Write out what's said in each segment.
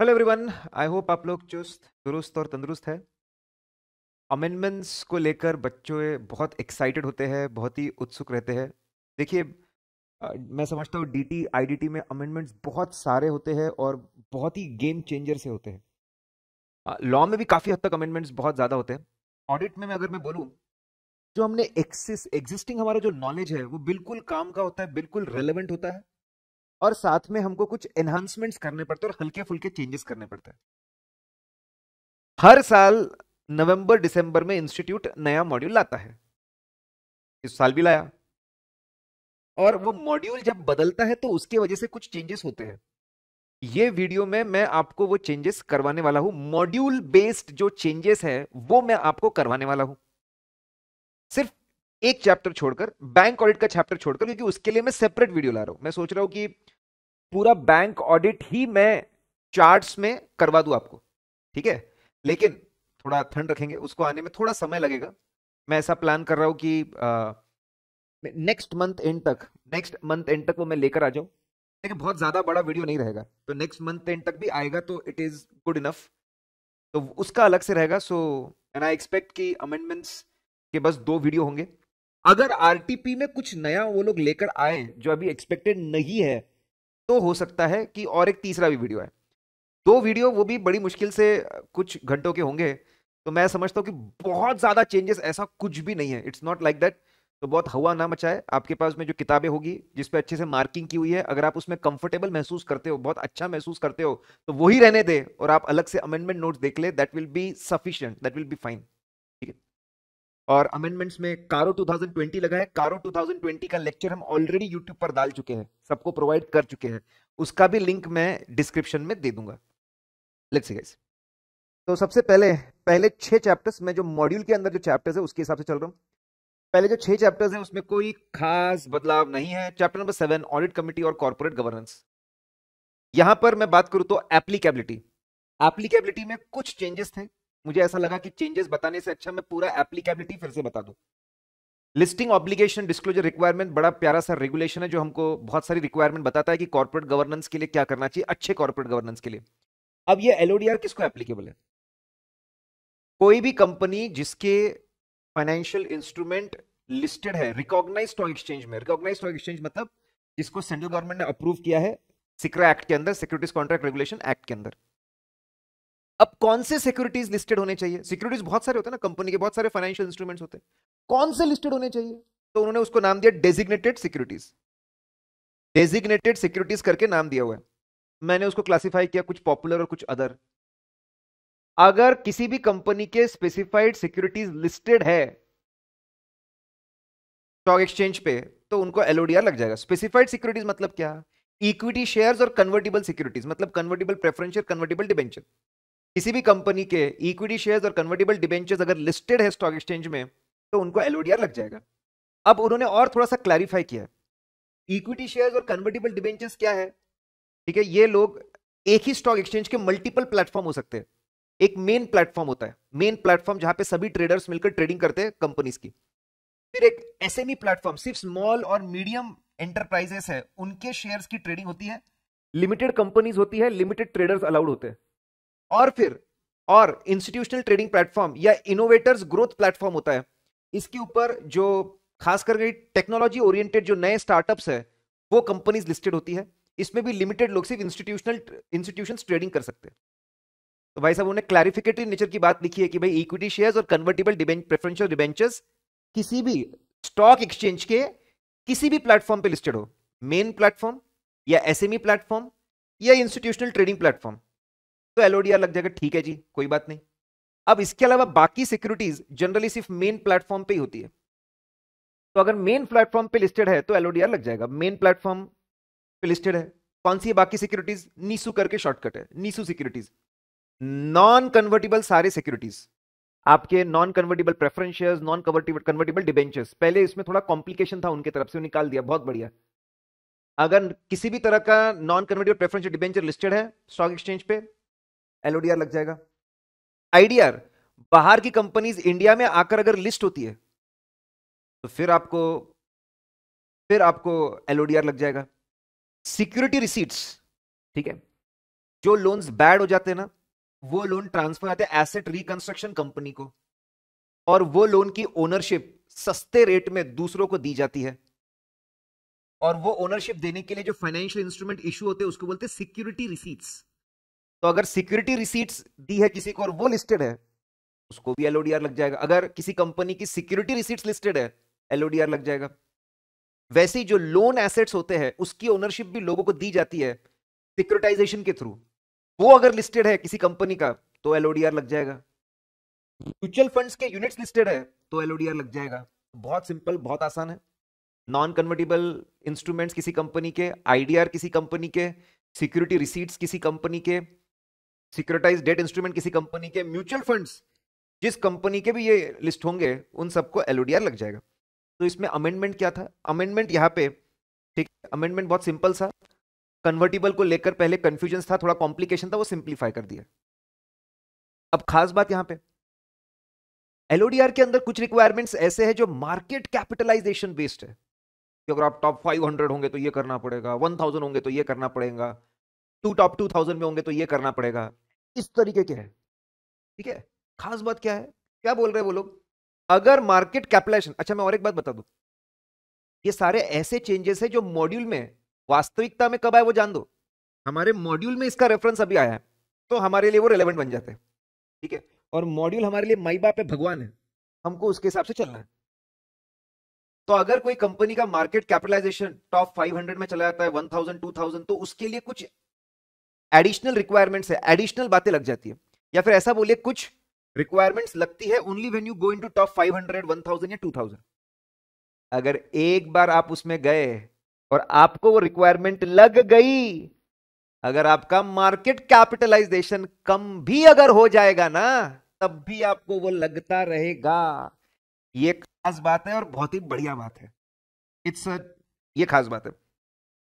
hello everyone I hope आप लोग चुस्त दुरुस्त और तंदुरुस्त है अमेंडमेंट्स को लेकर बच्चों बहुत एक्साइटेड होते हैं बहुत ही उत्सुक रहते हैं देखिए मैं समझता हूँ डीटी आईडीटी में अमेंडमेंट्स बहुत सारे होते हैं और बहुत ही गेम चेंजर से होते हैं लॉ में भी काफ़ी हद तक अमेंडमेंट्स बहुत ज़्यादा होते हैं ऑडिट में मैं अगर मैं बोलूँ जो हमने एक्सिस एग्जिस्टिंग हमारा जो नॉलेज है वो बिल्कुल काम का होता है बिल्कुल रेलिवेंट होता है और साथ में हमको कुछ एनहांसमेंट्स करने पड़ते हैं और हल्के फुल्के चेंजेस करने पड़ते हैं हर साल नवंबर दिसंबर में इंस्टीट्यूट नया मॉड्यूल लाता है इस साल भी लाया और वो मॉड्यूल जब बदलता है तो उसके वजह से कुछ चेंजेस होते हैं ये वीडियो में मैं आपको वो चेंजेस करवाने वाला हूं मॉड्यूल बेस्ड जो चेंजेस है वो मैं आपको करवाने वाला हूं सिर्फ एक चैप्टर छोड़कर बैंक ऑडिट का चैप्टर छोड़कर क्योंकि उसके लिए मैं सेपरेट वीडियो ला रहा हूं मैं सोच रहा हूं कि पूरा बैंक ऑडिट ही मैं चार्ट्स में करवा दू आपको ठीक है लेकिन थोड़ा ठंड रखेंगे उसको आने में थोड़ा समय लगेगा मैं ऐसा प्लान कर रहा हूँ कि नेक्स्ट मंथ एंड तक नेक्स्ट मंथ एंड तक वो मैं लेकर आ जाऊँ लेकिन बहुत ज़्यादा बड़ा वीडियो नहीं रहेगा तो नेक्स्ट मंथ एंड तक भी आएगा तो इट इज़ गुड इनफ तो उसका अलग से रहेगा सो एंड आई एक्सपेक्ट कि अमेंडमेंट्स के बस दो वीडियो होंगे अगर आरटीपी में कुछ नया वो लोग लेकर आए जो अभी एक्सपेक्टेड नहीं है तो हो सकता है कि और एक तीसरा भी वीडियो है दो वीडियो वो भी बड़ी मुश्किल से कुछ घंटों के होंगे तो मैं समझता हूँ कि बहुत ज़्यादा चेंजेस ऐसा कुछ भी नहीं है इट्स नॉट लाइक दैट तो बहुत हवा ना मचाए आपके पास में जो किताबें होगी जिस पे अच्छे से मार्किंग की हुई है अगर आप उसमें कंफर्टेबल महसूस करते हो बहुत अच्छा महसूस करते हो तो वही रहने दे और आप अलग से अमेंडमेंट नोट्स देख ले that will be sufficient that will be fine और अमेंडमेंट्स में कारो 2020 लगा है कारो 2020 का लेक्चर हम ऑलरेडी यूट्यूब पर डाल चुके हैं सबको प्रोवाइड कर चुके हैं उसका भी लिंक मैं डिस्क्रिप्शन में दे दूंगा लेट्स सी गाइस तो सबसे पहले पहले छह चैप्टर्स में जो मॉड्यूल के अंदर जो चैप्टर्स है उसके हिसाब से चल रहा हूँ पहले जो छह चैप्टर्स है उसमें कोई खास बदलाव नहीं है chapter number seven audit committee और कॉरपोरेट गवर्नेंस यहां पर मैं बात करूं तो एप्लीकेबिलिटी एप्लीकेबिलिटी में कुछ चेंजेस थे मुझे ऐसा लगा कि चेंजेस बताने से अच्छा मैं पूरा एप्लीकेबिलिटी फिर से बता दूं लिस्टिंग ऑब्लिगेशन डिस्क्लोजर रिक्वायरमेंट बड़ा प्यारा सा रेगुलेशन है जो हमको बहुत सारी रिक्वायरमेंट बताता है कि कॉर्पोरेट गवर्नेंस के लिए क्या करना चाहिए अच्छे कॉर्पोरेट गवर्नेंस के लिए अब ये एलओडीआर किसको एप्लीकेबल है कोई भी कंपनी जिसके फाइनेंशियल इंस्ट्रूमेंट लिस्टेड है रिकॉग्नाइज स्टॉक एक्सचेंज में रिकॉग्नाइज स्टॉक एक्सचेंज मतलब जिसको सेंट्रल गवर्नमेंट ने अप्रूव किया है सिक्रा एक्ट के अंदर सिक्योरिटीज कॉन्ट्रैक्ट रेगुलेशन एक्ट के अंदर अब कौन से सिक्योरिटीज लिस्टेड होने चाहिए सिक्योरिटीज बहुत सारे होते हैं ना कंपनी के बहुत सारे फाइनेंशियल इंस्ट्रूमेंट्स होते हैं कौन से लिस्टेड होने चाहिए तो उन्होंने उसको नाम दिया डेजिग्नेटेड सिक्योरिटीज डेजिग्नेटेड सिक्योरिटीज करके नाम दिया हुआ है मैंने उसको क्लासिफाई किया कुछ पॉपुलर और कुछ अदर अगर किसी भी कंपनी के स्पेसिफाइड सिक्योरिटीज लिस्टेड है स्टॉक एक्सचेंज पे तो उनको एलओडीआर लग जाएगा स्पेसिफाइड सिक्योरिटीज मतलब क्या इक्विटी शेयर्स और कन्वर्टेबल सिक्योरिटीज मतलब कन्वर्टेबल प्रेफरेंशियल कन्वर्टेबल डिबेंचर किसी भी कंपनी के इक्विटी शेयर्स और कन्वर्टेबल डिबेंचर्स अगर लिस्टेड है स्टॉक एक्सचेंज में तो उनको एलओडीआर लग जाएगा अब उन्होंने और थोड़ा सा क्लैरिफाई किया इक्विटी शेयर्स और कन्वर्टेबल डिबेंचर्स क्या है ठीक है ये लोग एक ही स्टॉक एक्सचेंज के मल्टीपल प्लेटफॉर्म हो सकते हैं एक मेन प्लेटफॉर्म होता है मेन प्लेटफॉर्म जहां पे सभी ट्रेडर्स मिलकर ट्रेडिंग करते हैं कंपनीज की फिर एक एसएमई प्लेटफॉर्म e सिर्फ स्मॉल और मीडियम एंटरप्राइजेस है उनके शेयर्स की ट्रेडिंग होती है लिमिटेड कंपनीज होती है लिमिटेड ट्रेडर्स अलाउड होते हैं और फिर और इंस्टीट्यूशनल ट्रेडिंग प्लेटफॉर्म या इनोवेटर्स ग्रोथ प्लेटफॉर्म होता है इसके ऊपर जो खास करके टेक्नोलॉजी ओरिएंटेड जो नए स्टार्टअप्स है वो कंपनीज लिस्टेड होती है इसमें भी लिमिटेड लोग सिर्फ इंस्टीट्यूशनल इंस्टीट्यूशन ट्रेडिंग कर सकते हैं तो भाई साहब उन्होंने क्लैरिफिकेटरी नेचर की बात लिखी है कि भाई इक्विटी शेयर्स और कन्वर्टेबल प्रेफरेंशियल डिबेंचर्स किसी भी स्टॉक एक्सचेंज के किसी भी प्लेटफॉर्म पे लिस्टेड हो मेन प्लेटफॉर्म या एसएमई प्लेटफॉर्म e या इंस्टीट्यूशनल ट्रेडिंग प्लेटफॉर्म तो एलओडीआर लग जाएगा ठीक है जी कोई बात नहीं अब इसके अलावा बाकी सिक्योरिटीज जनरली सिर्फ मेन प्लेटफॉर्म पे ही होती है तो अगर मेन प्लेटफॉर्म पे लिस्टेड है तो एलओडीआर लग जाएगा मेन प्लेटफॉर्म पे लिस्टेड है कौन सी है बाकी सिक्योरिटीज नीसू करके शॉर्टकट है नीसू सिक्योरिटीज नॉन कन्वर्टेबल सारे सिक्योरिटीज आपके non convertible preferential non convertible debentures पहले इसमें थोड़ा कॉम्प्लिकेशन था उनके तरफ से निकाल दिया बहुत बढ़िया अगर किसी भी तरह का non convertible preferential debenture listed है स्टॉक एक्सचेंज पे एलओडीआर लग जाएगा आईडीआर बाहर की कंपनीज इंडिया में आकर अगर लिस्ट होती है तो फिर आपको फिर आपको एलओडीआर लग जाएगा सिक्योरिटी रिसीट्स ठीक है जो लोन्स बैड हो जाते हैं ना वो लोन ट्रांसफर आते हैं एसेट रिकंस्ट्रक्शन कंपनी को और वो लोन की ओनरशिप सस्ते रेट में दूसरों को दी जाती है और वो ओनरशिप देने के लिए जो फाइनेंशियल इंस्ट्रूमेंट इशू होते हैं उसको बोलते हैं सिक्योरिटी रिसीट्स तो अगर सिक्योरिटी रिसीट्स दी है किसी को और वो लिस्टेड है उसको भी एलओडीआर लग जाएगा अगर किसी कंपनी की सिक्योरिटी रिसीट्स लिस्टेड है एलओडीआर लग जाएगा वैसे ही जो लोन एसेट्स होते हैं उसकी ओनरशिप भी लोगों को दी जाती है सिक्योरिटाइजेशन के थ्रू वो अगर लिस्टेड है किसी कंपनी का तो एलओडीआर लग जाएगा म्यूचुअल फंड्स के यूनिट्स लिस्टेड है तो एलओडीआर लग जाएगा बहुत सिंपल बहुत आसान है नॉन कन्वर्टेबल इंस्ट्रूमेंट्स किसी कंपनी के आईडीआर किसी कंपनी के सिक्योरिटी रिसीट्स किसी कंपनी के सिक्योरिटाइज डेट इंस्ट्रूमेंट किसी कंपनी के म्यूचुअल फंड्स जिस कंपनी के भी ये लिस्ट होंगे उन सबको एलओडीआर लग जाएगा तो इसमें अमेंडमेंट क्या था अमेंडमेंट यहाँ पे ठीक है अमेंडमेंट बहुत सिंपल सा कन्वर्टिबल को लेकर पहले कन्फ्यूजन था थोड़ा कॉम्प्लिकेशन था वो सिंप्लीफाई कर दिया अब खास बात यहाँ पे एलओडीआर के अंदर कुछ रिक्वायरमेंट्स ऐसे हैं जो मार्केट कैपिटलाइजेशन बेस्ड है कि अगर आप टॉप 500 होंगे तो ये करना पड़ेगा 1000 होंगे तो ये करना पड़ेगा टू टॉप 2000 में होंगे तो ये करना पड़ेगा इस तरीके के हैं ठीक है खास बात क्या है क्या बोल रहे हैं वो लोग अगर मार्केट कैपिटलाइजेशन अच्छा मैं और एक बात बता दू ये सारे ऐसे चेंजेस है जो मॉड्यूल में वास्तविकता में कब आए वो जान दो हमारे मॉड्यूल में इसका रेफरेंस अभी आया है तो हमारे लिए वो रेलेवेंट बन जाते हैं ठीक है और मॉड्यूल हमारे लिए माई बाप है भगवान है हमको उसके हिसाब से चलना है तो अगर कोई कंपनी का मार्केट कैपिटलाइजेशन टॉप 500 में चला जाता है 1000 2000 तो उसके लिए कुछ एडिशनल रिक्वायरमेंट्स है एडिशनल बातें लग जाती है या फिर ऐसा बोलिए कुछ रिक्वायरमेंट्स लगती है only when you go into top five hundred one thousand या टू थाउजेंड अगर एक बार आप उसमें गए और आपको वो रिक्वायरमेंट लग गई अगर आपका मार्केट कैपिटलाइजेशन कम भी अगर हो जाएगा ना तब भी आपको वो लगता रहेगा ये खास बात है और बहुत ही बढ़िया बात है इट्स ये खास बात है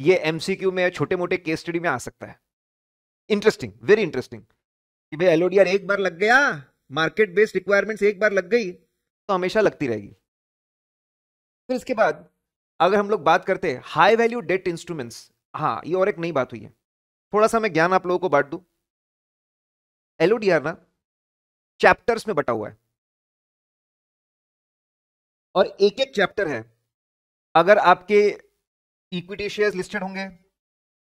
ये एमसीक्यू में छोटे मोटे केस स्टडी में आ सकता है इंटरेस्टिंग वेरी इंटरेस्टिंग कि भाई एलओडीआर एक बार लग गया मार्केट बेस्ड रिक्वायरमेंट्स एक बार लग गई तो हमेशा लगती रहेगी फिर इसके बाद अगर हम लोग बात करते हैं हाई वैल्यू डेट इंस्ट्रूमेंट्स हाँ ये और एक नई बात हुई है थोड़ा सा मैं ज्ञान आप लोगों को बांट दू एलओडीआर ना चैप्टर्स में बटा हुआ है और एक एक चैप्टर है अगर आपके इक्विटी शेयर्स लिस्टेड होंगे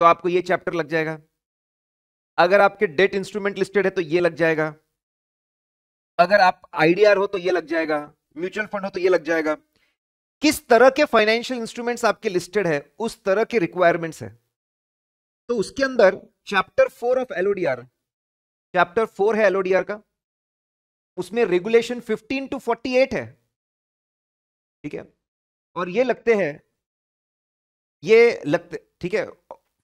तो आपको ये चैप्टर लग जाएगा अगर आपके डेट इंस्ट्रूमेंट लिस्टेड है तो ये लग जाएगा अगर आप आईडीआर हो तो ये लग जाएगा म्यूचुअल फंड हो तो ये लग जाएगा किस तरह के फाइनेंशियल इंस्ट्रूमेंट्स आपके लिस्टेड है उस तरह के रिक्वायरमेंट्स है तो उसके अंदर chapter four of LODR chapter four है एलओडीआर का उसमें रेगुलेशन 15 टू 48 है ठीक है और ये लगते हैं ये लगते ठीक है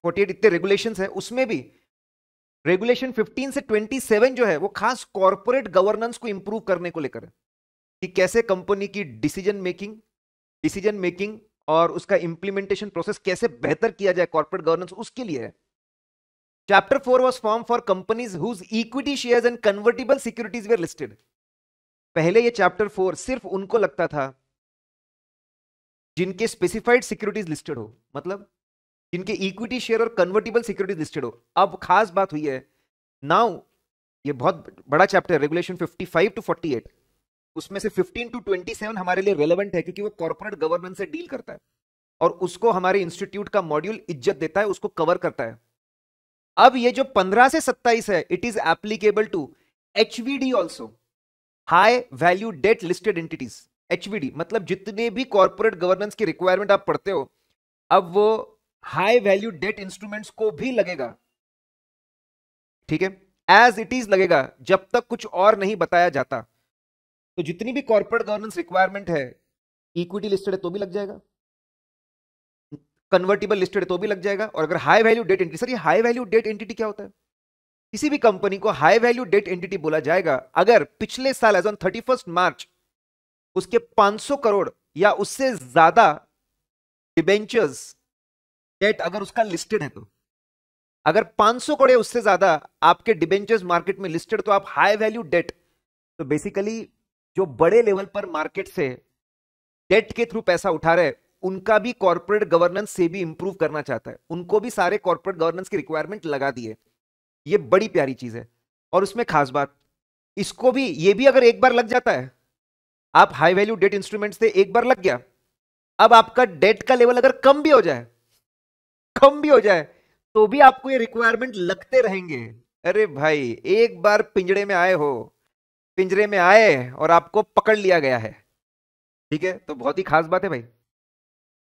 48 इतने रेगुलेशंस हैं उसमें भी रेगुलेशन 15 से 27 जो है वो खास कॉरपोरेट गवर्नेंस को इंप्रूव करने को लेकर कि कैसे कंपनी की डिसीजन मेकिंग डिसीजन मेकिंग और उसका इंप्लीमेंटेशन प्रोसेस कैसे बेहतर किया जाए कॉर्पोरेट गवर्नेंस उसके लिए है chapter four was form for companies whose equity share and convertible securities were listed पहले ये चैप्टर फोर सिर्फ उनको लगता था जिनके स्पेसिफाइड सिक्योरिटीज लिस्टेड हो मतलब जिनके इक्विटी शेयर और कन्वर्टेबल सिक्योरिटी लिस्टेड हो अब खास बात हुई है नाउ ये बहुत बड़ा चैप्टर है रेगुलेशन 55 टू 48 उसमें से 15 टू 27 हमारे लिए रेलेवेंट है क्योंकि वो कॉर्पोरेट गवर्नमेंट से डील करता है और उसको हमारे इंस्टीट्यूट का मॉड्यूल इज्जत देता है उसको कवर करता है अब ये जो 15 से 27 है it is applicable to H V D also high value debt listed entities H मतलब जितने भी कॉर्पोरेट गवर्नेंस की रिक्वायरमेंट आप पढ़ते हो अब वो हाई वैल्यू डेट इंस्ट्रूमेंट्स को भी लगेगा ठीक है एज इट इज लगेगा जब तक कुछ और नहीं बताया जाता तो जितनी भी कॉर्पोरेट गवर्नेंस रिक्वायरमेंट है इक्विटी लिस्टेड है तो भी लग जाएगा कन्वर्टेबल लिस्टेड है तो भी लग जाएगा और अगर high value debt entity sir ये हाई वैल्यू डेट एंटिटी क्या होता है किसी भी कंपनी को हाई वैल्यू डेट एंटिटी बोला जाएगा अगर पिछले साल as on thirty first March उसके 500 करोड़ या उससे ज्यादा डिबेंचर्स डेट अगर उसका लिस्टेड है तो अगर 500 करोड़ उससे ज्यादा आपके डिबेंचर्स मार्केट में लिस्टेड तो आप हाई वैल्यू डेट तो बेसिकली जो बड़े लेवल पर मार्केट से डेट के थ्रू पैसा उठा रहे उनका भी कॉर्पोरेट गवर्नेंस से भी इंप्रूव करना चाहता है उनको भी सारे कॉर्पोरेट गवर्नेंस की रिक्वायरमेंट लगा दिए ये बड़ी प्यारी चीज है और उसमें खास बात इसको भी ये भी अगर एक बार लग जाता है आप हाई वैल्यू डेट इंस्ट्रूमेंट से एक बार लग गया अब आपका डेट का लेवल अगर कम भी हो जाए कम भी हो जाए तो भी आपको ये रिक्वायरमेंट लगते रहेंगे अरे भाई एक बार पिंजरे में आए हो पिंजरे में आए और आपको पकड़ लिया गया है ठीक है तो बहुत ही खास बात है भाई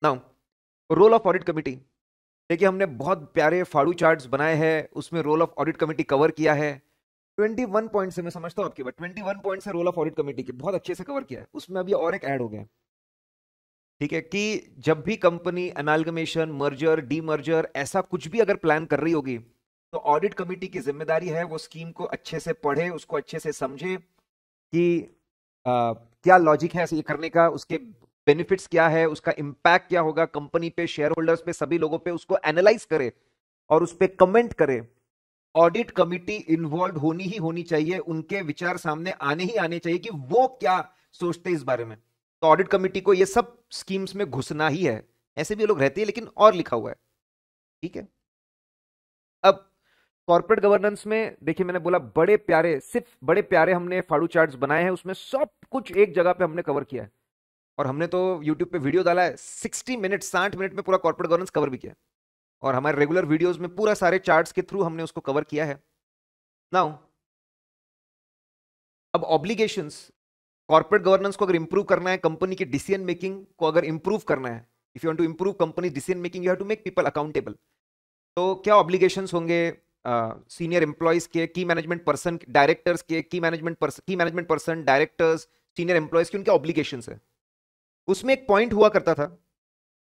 now role of audit committee देखिए हमने बहुत प्यारे फाड़ू चार्ट्स बनाए हैं उसमें role of audit committee cover किया है 21 पॉइंट से मैं समझता हूँ आपकी बात 21 पॉइंट से रोल ऑफ ऑडिट कमेटी के बहुत अच्छे से कवर किया है उसमें अभी और एक ऐड हो गया है ठीक है कि जब भी कंपनी अमेलगमेशन मर्जर डीमर्जर ऐसा कुछ भी अगर प्लान कर रही होगी तो ऑडिट कमेटी की जिम्मेदारी है वो स्कीम को अच्छे से पढ़े उसको अच्छे से समझे कि आ, क्या लॉजिक है ऐसे करने का उसके बेनिफिट्स क्या है उसका इम्पैक्ट क्या होगा कंपनी पे शेयर होल्डर्स पे सभी लोगों पे उसको एनालाइज करे और उस पर कमेंट करे ऑडिट कमिटी इन्वॉल्व होनी ही होनी चाहिए उनके विचार सामने आने ही आने चाहिए कि वो क्या सोचते इस बारे में तो ऑडिट कमेटी को ये सब स्कीम्स में घुसना ही है ऐसे भी लोग रहते हैं लेकिन और लिखा हुआ है ठीक है अब कॉर्पोरेट गवर्नेंस में देखिए मैंने बोला बड़े प्यारे सिर्फ बड़े प्यारे हमने फाड़ू चार्ट बनाए हैं उसमें सब कुछ एक जगह पे हमने कवर किया है और हमने तो यूट्यूब पे वीडियो डाला है सिक्सटी मिनट साठ मिनट में पूरा कॉर्पोरेट गवर्नेंस कवर भी किया और हमारे रेगुलर वीडियोज में पूरा सारे चार्ट्स के थ्रू हमने उसको कवर किया है नाउ अब ऑब्लिगेशंस कॉर्पोरेट गवर्नेंस को अगर इंप्रूव करना है कंपनी की डिसीजन मेकिंग को अगर इंप्रूव करना है if you want to improve company decision making you have to make people accountable तो क्या ऑब्लिगेशंस होंगे सीनियर एम्प्लॉयज के की मैनेजमेंट पर्सन डायरेक्टर्स के की मैनेजमेंट की management person directors senior employees के उनके ऑब्लिगेशन है उसमें एक पॉइंट हुआ करता था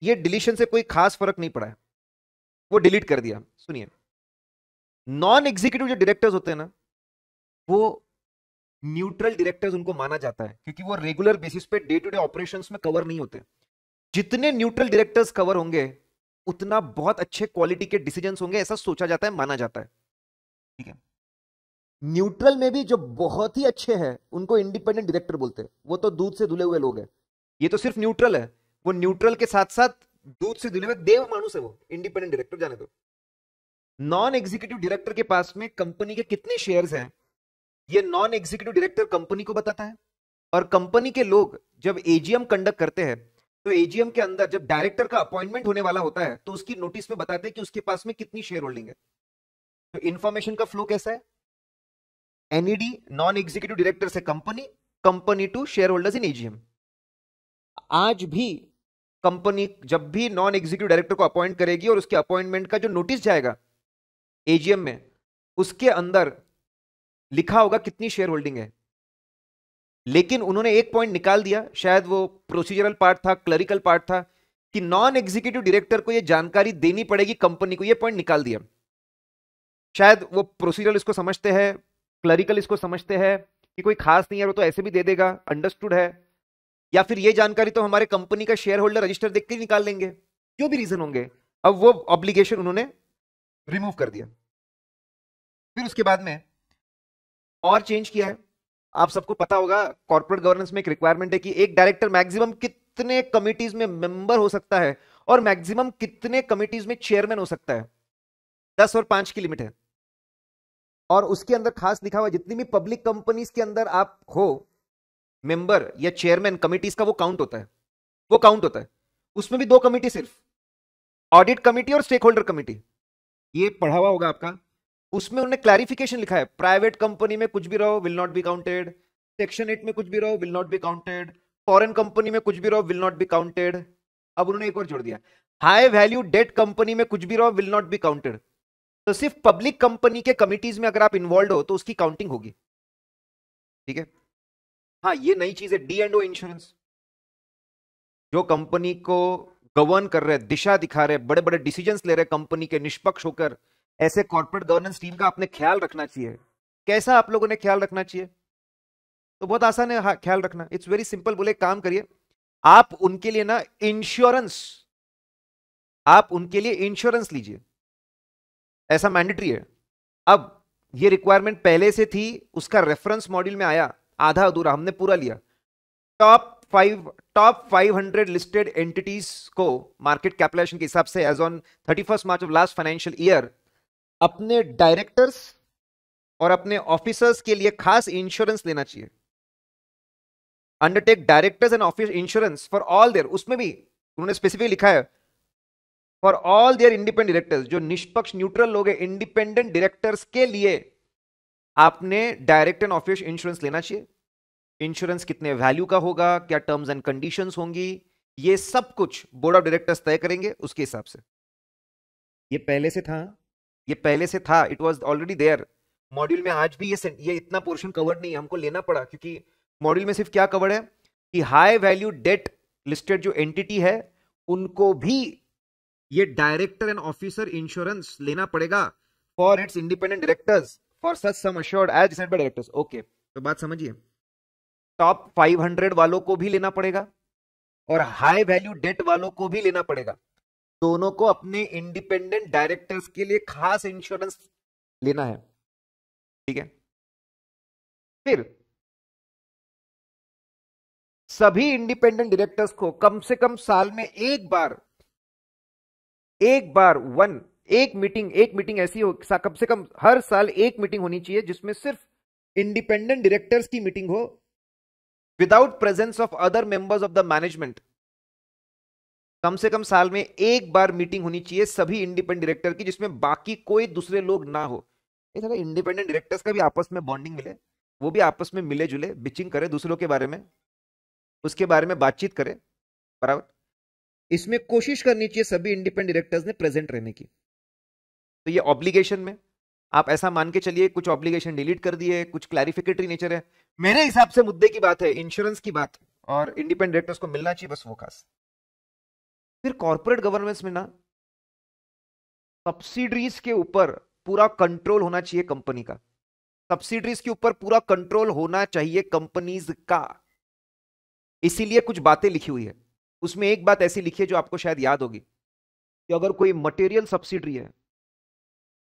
ये डिलीशन से कोई खास फर्क नहीं पड़ा है वो डिलीट कर दिया सुनिए नॉन एग्जीक्यूटिव जो डायरेक्टर्स होते हैं ना वो न्यूट्रल डायरेक्टर्स उनको माना जाता है क्योंकि वो रेगुलर बेसिस पे डे टू डे ऑपरेशन में कवर नहीं होते जितने न्यूट्रल डायरेक्टर्स कवर होंगे उतना बहुत अच्छे क्वालिटी के डिसीजन होंगे ऐसा सोचा जाता है माना जाता है ठीक है न्यूट्रल में भी जो बहुत ही अच्छे हैं उनको इंडिपेंडेंट डायरेक्टर बोलते हैं वो तो दूध से धुले हुए लोग हैं ये तो सिर्फ न्यूट्रल है वो न्यूट्रल के साथ साथ दूध से धुले हुए देव मानुस है वो इंडिपेंडेंट डायरेक्टर जाने दो नॉन एग्जीक्यूटिव डायरेक्टर के पास में कंपनी के कितने शेयर्स हैं ये नॉन एग्जीक्यूटिव डायरेक्टर कंपनी को बताता है और कंपनी के लोग जब एजीएम कंडक्ट करते हैं तो एजीएम के अंदर जब डायरेक्टर का अपॉइंटमेंट होने वाला होता है तो उसकी नोटिस में बताते हैं कि उसके पास में कितनी शेयर होल्डिंग है तो इन्फॉर्मेशन का फ्लो कैसा है एनईडी नॉन एग्जीक्यूटिव डायरेक्टर से company company to shareholders in AGM आज भी कंपनी जब भी नॉन एग्जीक्यूटिव डायरेक्टर को अपॉइंट करेगी और उसके अपॉइंटमेंट का जो नोटिस जाएगा एजीएम में उसके अंदर लिखा होगा कितनी शेयर होल्डिंग है लेकिन उन्होंने एक पॉइंट निकाल दिया शायद वो प्रोसीजरल पार्ट था क्लरिकल पार्ट था कि नॉन एग्जीक्यूटिव डायरेक्टर को ये जानकारी देनी पड़ेगी कंपनी को ये पॉइंट निकाल दिया शायद वो प्रोसीजरल इसको समझते हैं क्लरिकल इसको समझते हैं कि कोई खास नहीं है वो तो ऐसे भी दे देगा अंडरस्टूड है या फिर ये जानकारी तो हमारे कंपनी का शेयर होल्डर रजिस्टर देख के ही निकाल लेंगे जो भी रीजन होंगे अब वो ऑब्लिगेशन उन्होंने रिमूव कर दिया फिर उसके बाद में और चेंज किया है आप सबको पता होगा कॉर्पोरेट गवर्नेंस में एक रिक्वायरमेंट है कि एक डायरेक्टर मैक्सिमम कितने कमिटीज में मेंबर हो सकता है और मैक्सिमम कितने कमिटीज में चेयरमैन हो सकता है दस और पांच की लिमिट है और उसके अंदर खास लिखा हुआ जितनी भी पब्लिक कंपनीज के अंदर आप हो मेंबर या चेयरमैन कमिटीज का वो काउंट होता है वो काउंट होता है उसमें भी दो कमिटी सिर्फ ऑडिट कमिटी और स्टेक होल्डर कमिटी ये पढ़ा हुआ होगा आपका उसमें उन्होंने क्लैरिफिकेशन लिखा है प्राइवेट कंपनी में कुछ भी रहो will not be counted section eight में कुछ भी रहो will not be counted foreign company में कुछ भी रहो विल नॉट बी काउंटेड अब उन्होंने एक और जोड़ दिया हाई वैल्यू डेट कंपनी में कुछ भी रहो विल नॉट बी काउंटेड तो सिर्फ पब्लिक कंपनी के कमिटीज में अगर आप इन्वॉल्व हो तो उसकी काउंटिंग होगी ठीक है हाँ ये नई चीज है डी एंड ओ इंश्योरेंस जो कंपनी को गवर्न कर रहे दिशा दिखा रहे बड़े बड़े डिसीजंस ले रहे कंपनी के निष्पक्ष होकर ऐसे कॉर्पोरेट गवर्नेंस टीम का आपने ख्याल रखना चाहिए कैसा आप लोगों ने ख्याल रखना चाहिए तो बहुत आसान है हाँ, ख्याल रखना इट्स वेरी सिंपल बोले काम करिए आप उनके लिए ना इंश्योरेंस आप उनके लिए इंश्योरेंस लीजिए ऐसा मैंडेटरी है अब ये रिक्वायरमेंट पहले से थी उसका रेफरेंस मॉड्यूल में आया आधा अधूरा हमने पूरा लिया top five top 500 listed entities को मार्केट कैपिटलाइजेशन के हिसाब से as on 31 March of last financial year अपने डायरेक्टर्स और अपने ऑफिसर्स के लिए खास इंश्योरेंस लेना चाहिए undertake directors and office insurance for all their उसमें भी उन्होंने स्पेसिफिक लिखा है for all their independent directors जो निष्पक्ष न्यूट्रल लोग हैं इंडिपेंडेंट डायरेक्टर्स के लिए आपने डायरेक्ट एंड ऑफिस इंश्योरेंस लेना चाहिए इंश्योरेंस कितने वैल्यू का होगा क्या टर्म्स एंड कंडीशंस होंगी ये सब कुछ बोर्ड ऑफ डायरेक्टर्स तय करेंगे उसके हिसाब से ये पहले से था ये पहले से था it was already there module में आज भी ये ये इतना पोर्शन कवर्ड नहीं है हमको लेना पड़ा क्योंकि मॉड्यूल में सिर्फ क्या कवर्ड है कि हाई वैल्यू डेट लिस्टेड जो एंटिटी है उनको भी ये डायरेक्टर एंड ऑफिसर इंश्योरेंस लेना पड़ेगा for its independent directors for such sum as decide by directors okay तो बात समझिए टॉप 500 वालों को भी लेना पड़ेगा और हाई वैल्यू डेट वालों को भी लेना पड़ेगा दोनों को अपने इंडिपेंडेंट डायरेक्टर्स के लिए खास इंश्योरेंस लेना है ठीक है फिर सभी इंडिपेंडेंट डायरेक्टर्स को कम से कम साल में एक बार एक बार वन एक मीटिंग एक मीटिंग ऐसी हो कम से कम हर साल एक मीटिंग होनी चाहिए जिसमें सिर्फ इंडिपेंडेंट डायरेक्टर्स की मीटिंग हो without presence of other members of the management कम से कम साल में एक बार मीटिंग होनी चाहिए सभी इंडिपेंडेंट डायरेक्टर की जिसमें बाकी कोई दूसरे लोग ना हो ये इंडिपेंडेंट डायरेक्टर्स का भी आपस में बॉन्डिंग मिले वो भी आपस में मिले जुले बिचिंग करे दूसरों के बारे में उसके बारे में बातचीत करे बराबर इसमें कोशिश करनी चाहिए सभी इंडिपेंडेंट डायरेक्टर्स ने प्रेजेंट रहने की तो ये ऑब्लिगेशन में आप ऐसा मान के चलिए कुछ ऑब्लिगेशन डिलीट कर दिए कुछ क्लैरिफिकेटरी नेचर है मेरे हिसाब से मुद्दे की बात है इंश्योरेंस की बात है और इंडिपेंडेंट डायरेक्टर्स को मिलना चाहिए बस वो खास फिर कॉरपोरेट गवर्नेंस में ना सब्सिडरीज के ऊपर पूरा कंट्रोल होना चाहिए कंपनी का सब्सिडरीज के ऊपर पूरा कंट्रोल होना चाहिए कंपनीज का इसीलिए कुछ बातें लिखी हुई है उसमें एक बात ऐसी लिखी है जो आपको शायद याद होगी कि अगर कोई मटेरियल सब्सिडरी है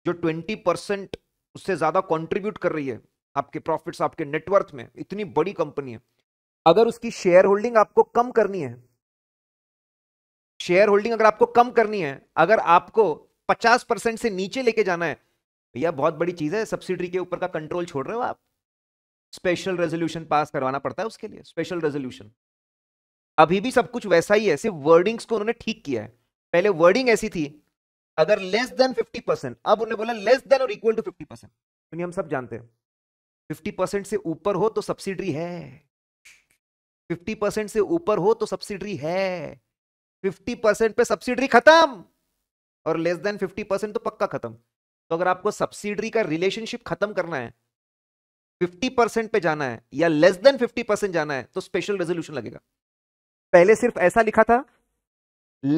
जो 20 परसेंट उससे ज्यादा कंट्रीब्यूट कर रही है आपके प्रॉफिट्स आपके नेटवर्थ में इतनी बड़ी कंपनी है अगर उसकी शेयर होल्डिंग आपको कम करनी है शेयर होल्डिंग अगर आपको कम करनी है अगर आपको 50 परसेंट से नीचे लेके जाना है भैया बहुत बड़ी चीज है सब्सिडी के ऊपर का कंट्रोल छोड़ रहे हो आप स्पेशल रेजोल्यूशन पास करवाना पड़ता है उसके लिए स्पेशल रेजोल्यूशन अभी भी सब कुछ वैसा ही है सिर्फ वर्डिंग्स को उन्होंने ठीक किया है पहले वर्डिंग ऐसी थी अगर लेस देन 50 परसेंट अब उन्हें बोला लेस देन और इक्वल टू 50 परसेंट तो हम सब जानते हैं 50 परसेंट से ऊपर हो तो सब्सिडी है 50 परसेंट से ऊपर हो तो सब्सिडी है फिफ्टी परसेंट पे सब्सिडरी खत्म और लेस देन फिफ्टी परसेंट तो पक्का खत्म तो अगर आपको सब्सिडरी का रिलेशनशिप खत्म करना है फिफ्टी परसेंट पे जाना है या लेस देन 50 परसेंट जाना है तो स्पेशल रेजोल्यूशन लगेगा पहले सिर्फ ऐसा लिखा था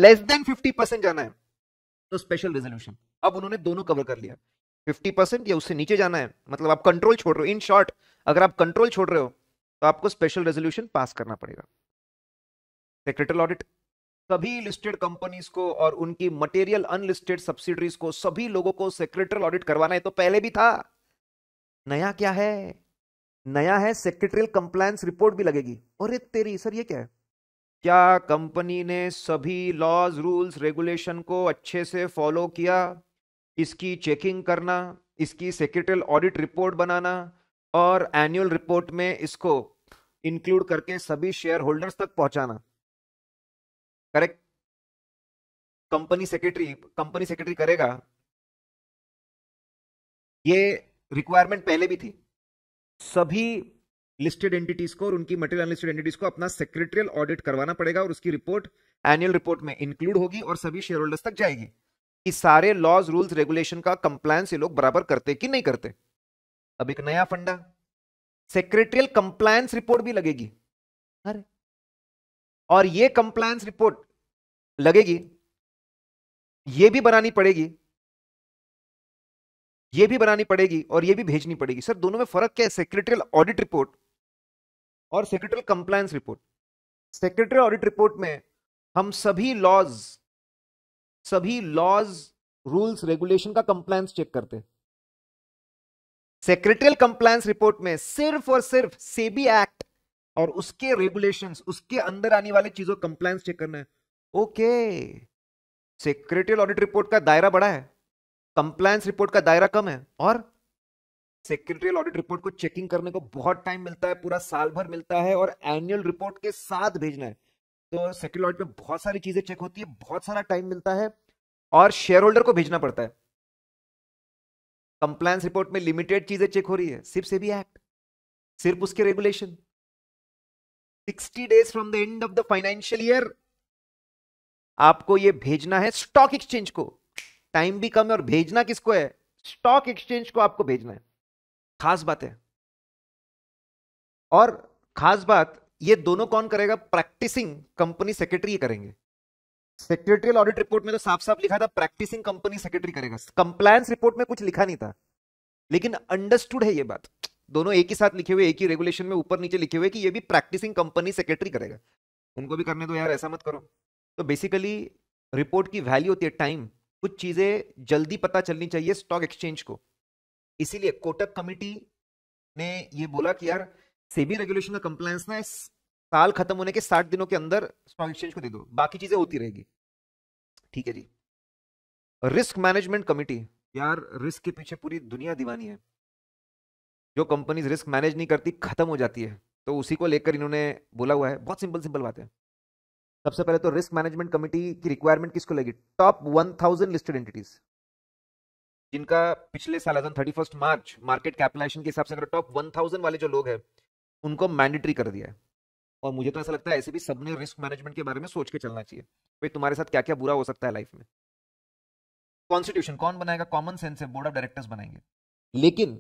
लेस देन फिफ्टी परसेंट जाना है तो स्पेशल रेजोल्यूशन अब उन्होंने दोनों कवर कर लिया फिफ्टी परसेंट या उससे नीचे जाना है मतलब आप कंट्रोल छोड़ रहे हो इन शॉर्ट अगर आप कंट्रोल छोड़ रहे हो तो आपको स्पेशल रेजोल्यूशन पास करना पड़ेगा सेक्रेटरी ऑडिट सभी लिस्टेड कंपनीज को और उनकी मटेरियल अनलिस्टेड सब्सिडरीज को सभी लोगों को सेक्रेटरियल ऑडिट करवाना है तो पहले भी था नया क्या है नया है सेक्रेटरियल कंप्लायंस रिपोर्ट भी लगेगी अरे तेरी सर ये क्या है क्या कंपनी ने सभी लॉज रूल्स रेगुलेशन को अच्छे से फॉलो किया इसकी चेकिंग करना इसकी सेक्रेटरियल ऑडिट रिपोर्ट बनाना और एनुअल रिपोर्ट में इसको इंक्लूड करके सभी शेयर होल्डर्स तक पहुंचाना correct company secretary company secretary करेगा ये रिक्वायरमेंट पहले भी थी सभी लिस्टेड एंटिटीज को और उनकी मटेरियल अनलिस्टेड एंटिटीज को अपना सेक्रेटरियल ऑडिट करवाना पड़ेगा और उसकी रिपोर्ट एनुअल रिपोर्ट में इंक्लूड होगी और सभी शेयर होल्डर्स तक जाएगी कि सारे लॉज रूल्स रेगुलेशन का कंप्लायंस ये लोग बराबर करते कि नहीं करते अब एक नया फंडा सेक्रेटरियल कंप्लायंस रिपोर्ट भी लगेगी अरे और ये कंप्लायंस रिपोर्ट लगेगी ये भी बनानी पड़ेगी ये भी बनानी पड़ेगी और ये भी भेजनी पड़ेगी सर दोनों में फर्क क्या है सेक्रेटरियल ऑडिट रिपोर्ट और secretarial compliance report secretarial audit report में हम सभी लॉज सभी लॉज रूल्स रेगुलेशन का कंप्लायंस चेक करते हैं सेक्रेटरियल कंप्लायंस रिपोर्ट में सिर्फ और सिर्फ सेबी एक्ट और उसके रेगुलेशन उसके अंदर आने वाली चीजों कंप्लायंस चेक करना है ओके सेक्रेटरियल ऑडिट रिपोर्ट का दायरा बड़ा है कंप्लायंस रिपोर्ट का दायरा कम है और सेक्रेटरियल ऑडिट रिपोर्ट को चेकिंग करने को बहुत टाइम मिलता है पूरा साल भर मिलता है और एनुअल रिपोर्ट के साथ भेजना है तो सेक्रेटरियल ऑडिट में बहुत सारी चीजें चेक होती है बहुत सारा टाइम मिलता है और शेयर होल्डर को भेजना पड़ता है कंप्लायंस रिपोर्ट में लिमिटेड चीजें चेक हो रही है सिर्फ से भी एक्ट सिर्फ उसके regulation sixty days from the end of the financial year आपको यह भेजना है स्टॉक एक्सचेंज को टाइम भी कम है और भेजना किसको है स्टॉक एक्सचेंज को आपको भेजना है खास बात है और खास बात ये दोनों कौन करेगा प्रैक्टिसिंग कंपनी सेक्रेटरी करेंगे सेक्रेटरियल ऑडिट रिपोर्ट में तो साफ साफ लिखा था प्रैक्टिसिंग कंपनी सेक्रेटरी करेगा कंप्लायंस रिपोर्ट में कुछ लिखा नहीं था लेकिन अंडरस्टूड है ये बात दोनों एक ही साथ लिखे हुए एक ही रेगुलेशन में ऊपर नीचे लिखे हुए कि ये भी प्रैक्टिसिंग कंपनी सेक्रेटरी करेगा उनको भी करने दो यार ऐसा मत करो तो बेसिकली रिपोर्ट की वैल्यू होती है टाइम कुछ चीज़ें जल्दी पता चलनी चाहिए स्टॉक एक्सचेंज को इसीलिए कोटक कमिटी ने ये बोला कि यार सेबी रेगुलेशन का कंप्लायंस ना साल खत्म होने के साठ दिनों के अंदर स्टॉक एक्सचेंज को दे दो बाकी चीज़ें होती रहेगी ठीक है जी रिस्क मैनेजमेंट कमिटी यार रिस्क के पीछे पूरी दुनिया दीवानी है जो कंपनीज रिस्क मैनेज नहीं करती खत्म हो जाती है तो उसी को लेकर इन्होंने बोला हुआ है बहुत सिंपल सिंपल बात है सबसे पहले तो रिस्क मैनेजमेंट कमिटी की रिक्वायरमेंट किसको लगी top one thousand listed entities जिनका पिछले साल thirty first March market capitalisation के हिसाब से अगर टॉप वन थाउजेंड वाले जो लोग हैं उनको मैंडेटरी कर दिया है और मुझे तो ऐसा लगता है ऐसे भी सबने रिस्क मैनेजमेंट के बारे में सोच के चलना चाहिए भाई तुम्हारे साथ क्या क्या बुरा हो सकता है लाइफ में कॉन्स्टिट्यूशन कौन बनाएगा कॉमन सेंस है बोर्ड ऑफ डायरेक्टर्स बनाएंगे लेकिन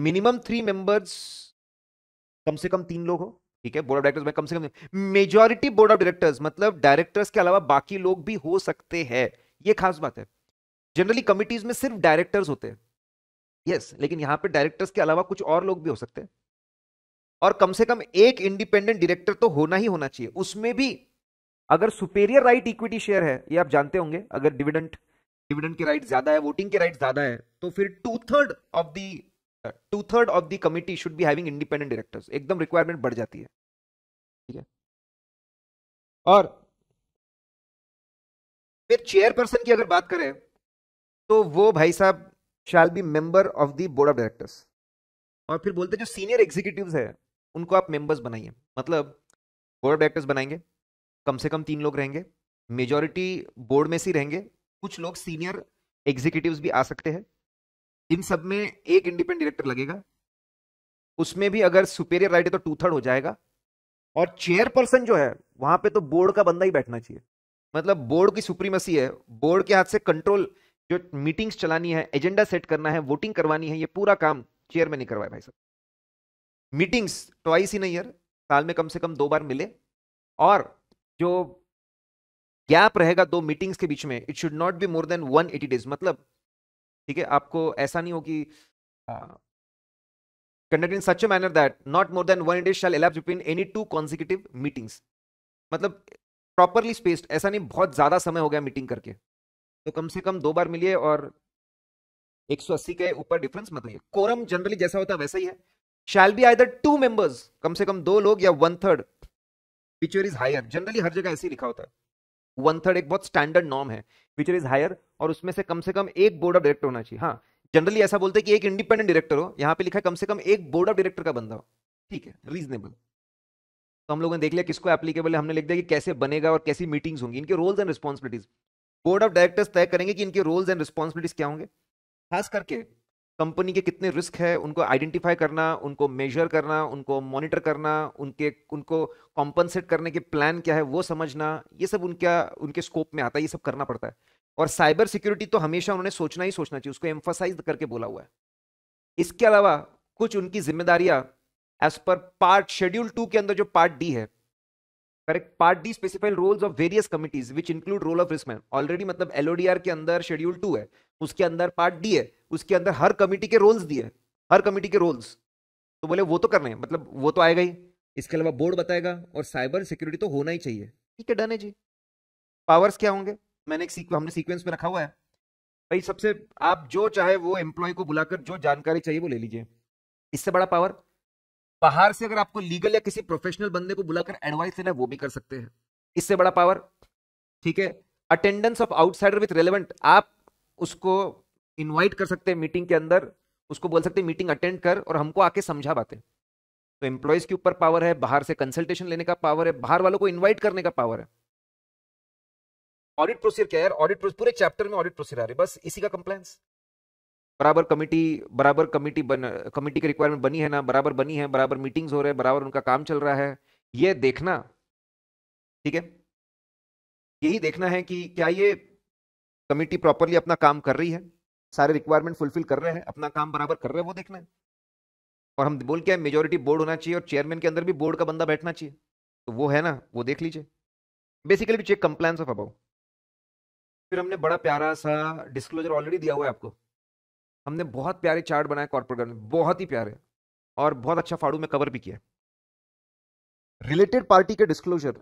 मिनिमम थ्री मेंबर्स कम से कम तीन लोग हो ठीक है बोर्ड ऑफ डायरेक्टर्स में कम से कम मेजोरिटी बोर्ड ऑफ डायरेक्टर्स मतलब डायरेक्टर्स के अलावा बाकी लोग भी हो सकते हैं ये खास बात है जनरली कमिटीज में सिर्फ डायरेक्टर्स होते हैं यस yes, लेकिन यहां पे डायरेक्टर्स के अलावा कुछ और लोग भी हो सकते हैं और कम से कम एक इंडिपेंडेंट डायरेक्टर तो होना ही होना चाहिए उसमें भी अगर सुपेरियर राइट इक्विटी शेयर है ये आप जानते होंगे अगर डिविडेंट डिविडेंट के राइट ज्यादा है वोटिंग के राइट ज्यादा है तो फिर two third of the two third of the committee should be having independent directors एकदम रिक्वायरमेंट बढ़ जाती है ठीक है और फिर चेयरपर्सन की अगर बात करें तो वो भाई साहब shall be member of the board of directors और फिर बोलते जो सीनियर एग्जीक्यूटिव है उनको आप मेंबर्स बनाइए मतलब बोर्ड ऑफ डायरेक्टर्स बनाएंगे कम से कम तीन लोग रहेंगे मेजोरिटी बोर्ड में से रहेंगे कुछ लोग सीनियर एग्जीक्यूटिव भी आ सकते हैं इन सब में एक इंडिपेंडेंट डायरेक्टर लगेगा उसमें भी अगर सुपेरियर राइट है तो टू थर्ड हो जाएगा और चेयरपर्सन जो है वहां पे तो बोर्ड का बंदा ही बैठना चाहिए मतलब बोर्ड की सुप्रीमसी है बोर्ड के हाथ से कंट्रोल जो मीटिंग्स चलानी है एजेंडा सेट करना है वोटिंग करवानी है ये पूरा काम चेयर में नहीं करवाए भाई साहब मीटिंग्स ट्वाइस ही नहीं यार साल में कम से कम दो बार मिले और जो गैप रहेगा दो मीटिंग्स के बीच में it should not be more than eighty days मतलब ठीक है आपको ऐसा नहीं हो कि conduct in such a manner that not more than one day shall elapse between any two consecutive meetings मतलब प्रॉपरली स्पेस्ड ऐसा नहीं बहुत ज़्यादा समय हो गया मीटिंग करके तो कम से कम दो बार मिलिए और 180 के ऊपर डिफरेंस मत लाइए कोरम जनरली जैसा होता है वैसा ही है shall be either two members कम से कम दो लोग या one third picture is higher generally हर जगह ऐसे ही लिखा होता है वन थर्ड एक बहुत स्टैंडर्ड नॉर्म है विच इज हायर और उसमें से कम से कम एक बोर्ड ऑफ डायरेक्टर होना चाहिए हाँ जनरली ऐसा बोलते हैं कि एक इंडिपेंडेंट डायरेक्टर हो यहाँ पे लिखा है कम से कम एक बोर्ड ऑफ डायरेक्टर का बंदा हो ठीक है रीजनेबल तो हम लोगों ने देख लिया किसको एप्लीकेबल है हमने लिख दिया कि कैसे बनेगा और कैसी मीटिंग्स होंगी इनके roles and responsibilities board of directors तय करेंगे कि इनके रोल्स एंड रिस्पॉन्सिबिलिटीज क्या होंगे खास करके कंपनी के कितने रिस्क है उनको आइडेंटिफाई करना उनको मेजर करना उनको मॉनिटर करना उनके उनको कॉम्पनसेट करने के प्लान क्या है वो समझना ये सब उनका उनके स्कोप में आता है ये सब करना पड़ता है और साइबर सिक्योरिटी तो हमेशा उन्होंने सोचना ही सोचना चाहिए उसको एम्फोसाइज करके बोला हुआ है इसके अलावा कुछ उनकी जिम्मेदारियां as per part schedule to के अंदर जो पार्ट डी है correct part D specified roles of various committees which include role of risk man already मतलब एलओडीआर के अंदर शेड्यूल टू है उसके अंदर पार्ट डी है उसके अंदर हर कमिटी के रोल्स दिए हर कमिटी के रोल्स तो बोले वो तो कर रहे हैं मतलब वो तो आएगा ही इसके अलावा बोर्ड बताएगा और साइबर सिक्योरिटी तो होना ही चाहिए ठीक है डन है जी पावर्स क्या होंगे मैंने एक सीक्वे, हमने सीक्वेंस में रखा हुआ है भाई सबसे आप जो चाहे वो एम्प्लॉय को बुलाकर जो जानकारी चाहिए वो ले लीजिए इससे बड़ा पावर बाहर से अगर आपको लीगल या किसी प्रोफेशनल बंदे को बुलाकर एडवाइस देना है वो भी कर सकते हैं इससे बड़ा पावर ठीक है attendance of outsider with relevant आप उसको इन्वाइट कर सकते हैं मीटिंग के अंदर उसको बोल सकते हैं मीटिंग अटेंड कर और हमको आके समझा बातें तो एम्प्लॉयज के ऊपर पावर है बाहर से कंसल्टेशन लेने का पावर है बाहर वालों को इन्वाइट करने का पावर है ऑडिट प्रोसीजर क्या है ऑडिट पूरे चैप्टर में ऑडिट प्रोसीजर आ रही बस इसी का कंप्लेंस बराबर कमेटी बराबर कमेटी बन कमेटी की रिक्वायरमेंट बनी है ना बराबर बनी है बराबर मीटिंग्स हो रहे हैं बराबर उनका काम चल रहा है ये देखना ठीक है यही देखना है कि क्या ये कमेटी प्रॉपरली अपना काम कर रही है सारे रिक्वायरमेंट फुलफिल कर रहे हैं अपना काम बराबर कर रहे हैं वो देखना है और हम बोल क्या मेजोरिटी बोर्ड होना चाहिए और चेयरमैन के अंदर भी बोर्ड का बंदा बैठना चाहिए तो वो है ना वो देख लीजिए basically check compliance of about फिर हमने बड़ा प्यारा सा डिस्क्लोजर ऑलरेडी दिया हुआ है आपको हमने बहुत प्यारे चार्ट बनाए कॉर्पोरेट गवर्नेंस बहुत ही प्यारे और बहुत अच्छा फाड़ू में कवर भी किया रिलेटेड पार्टी के डिस्क्लोजर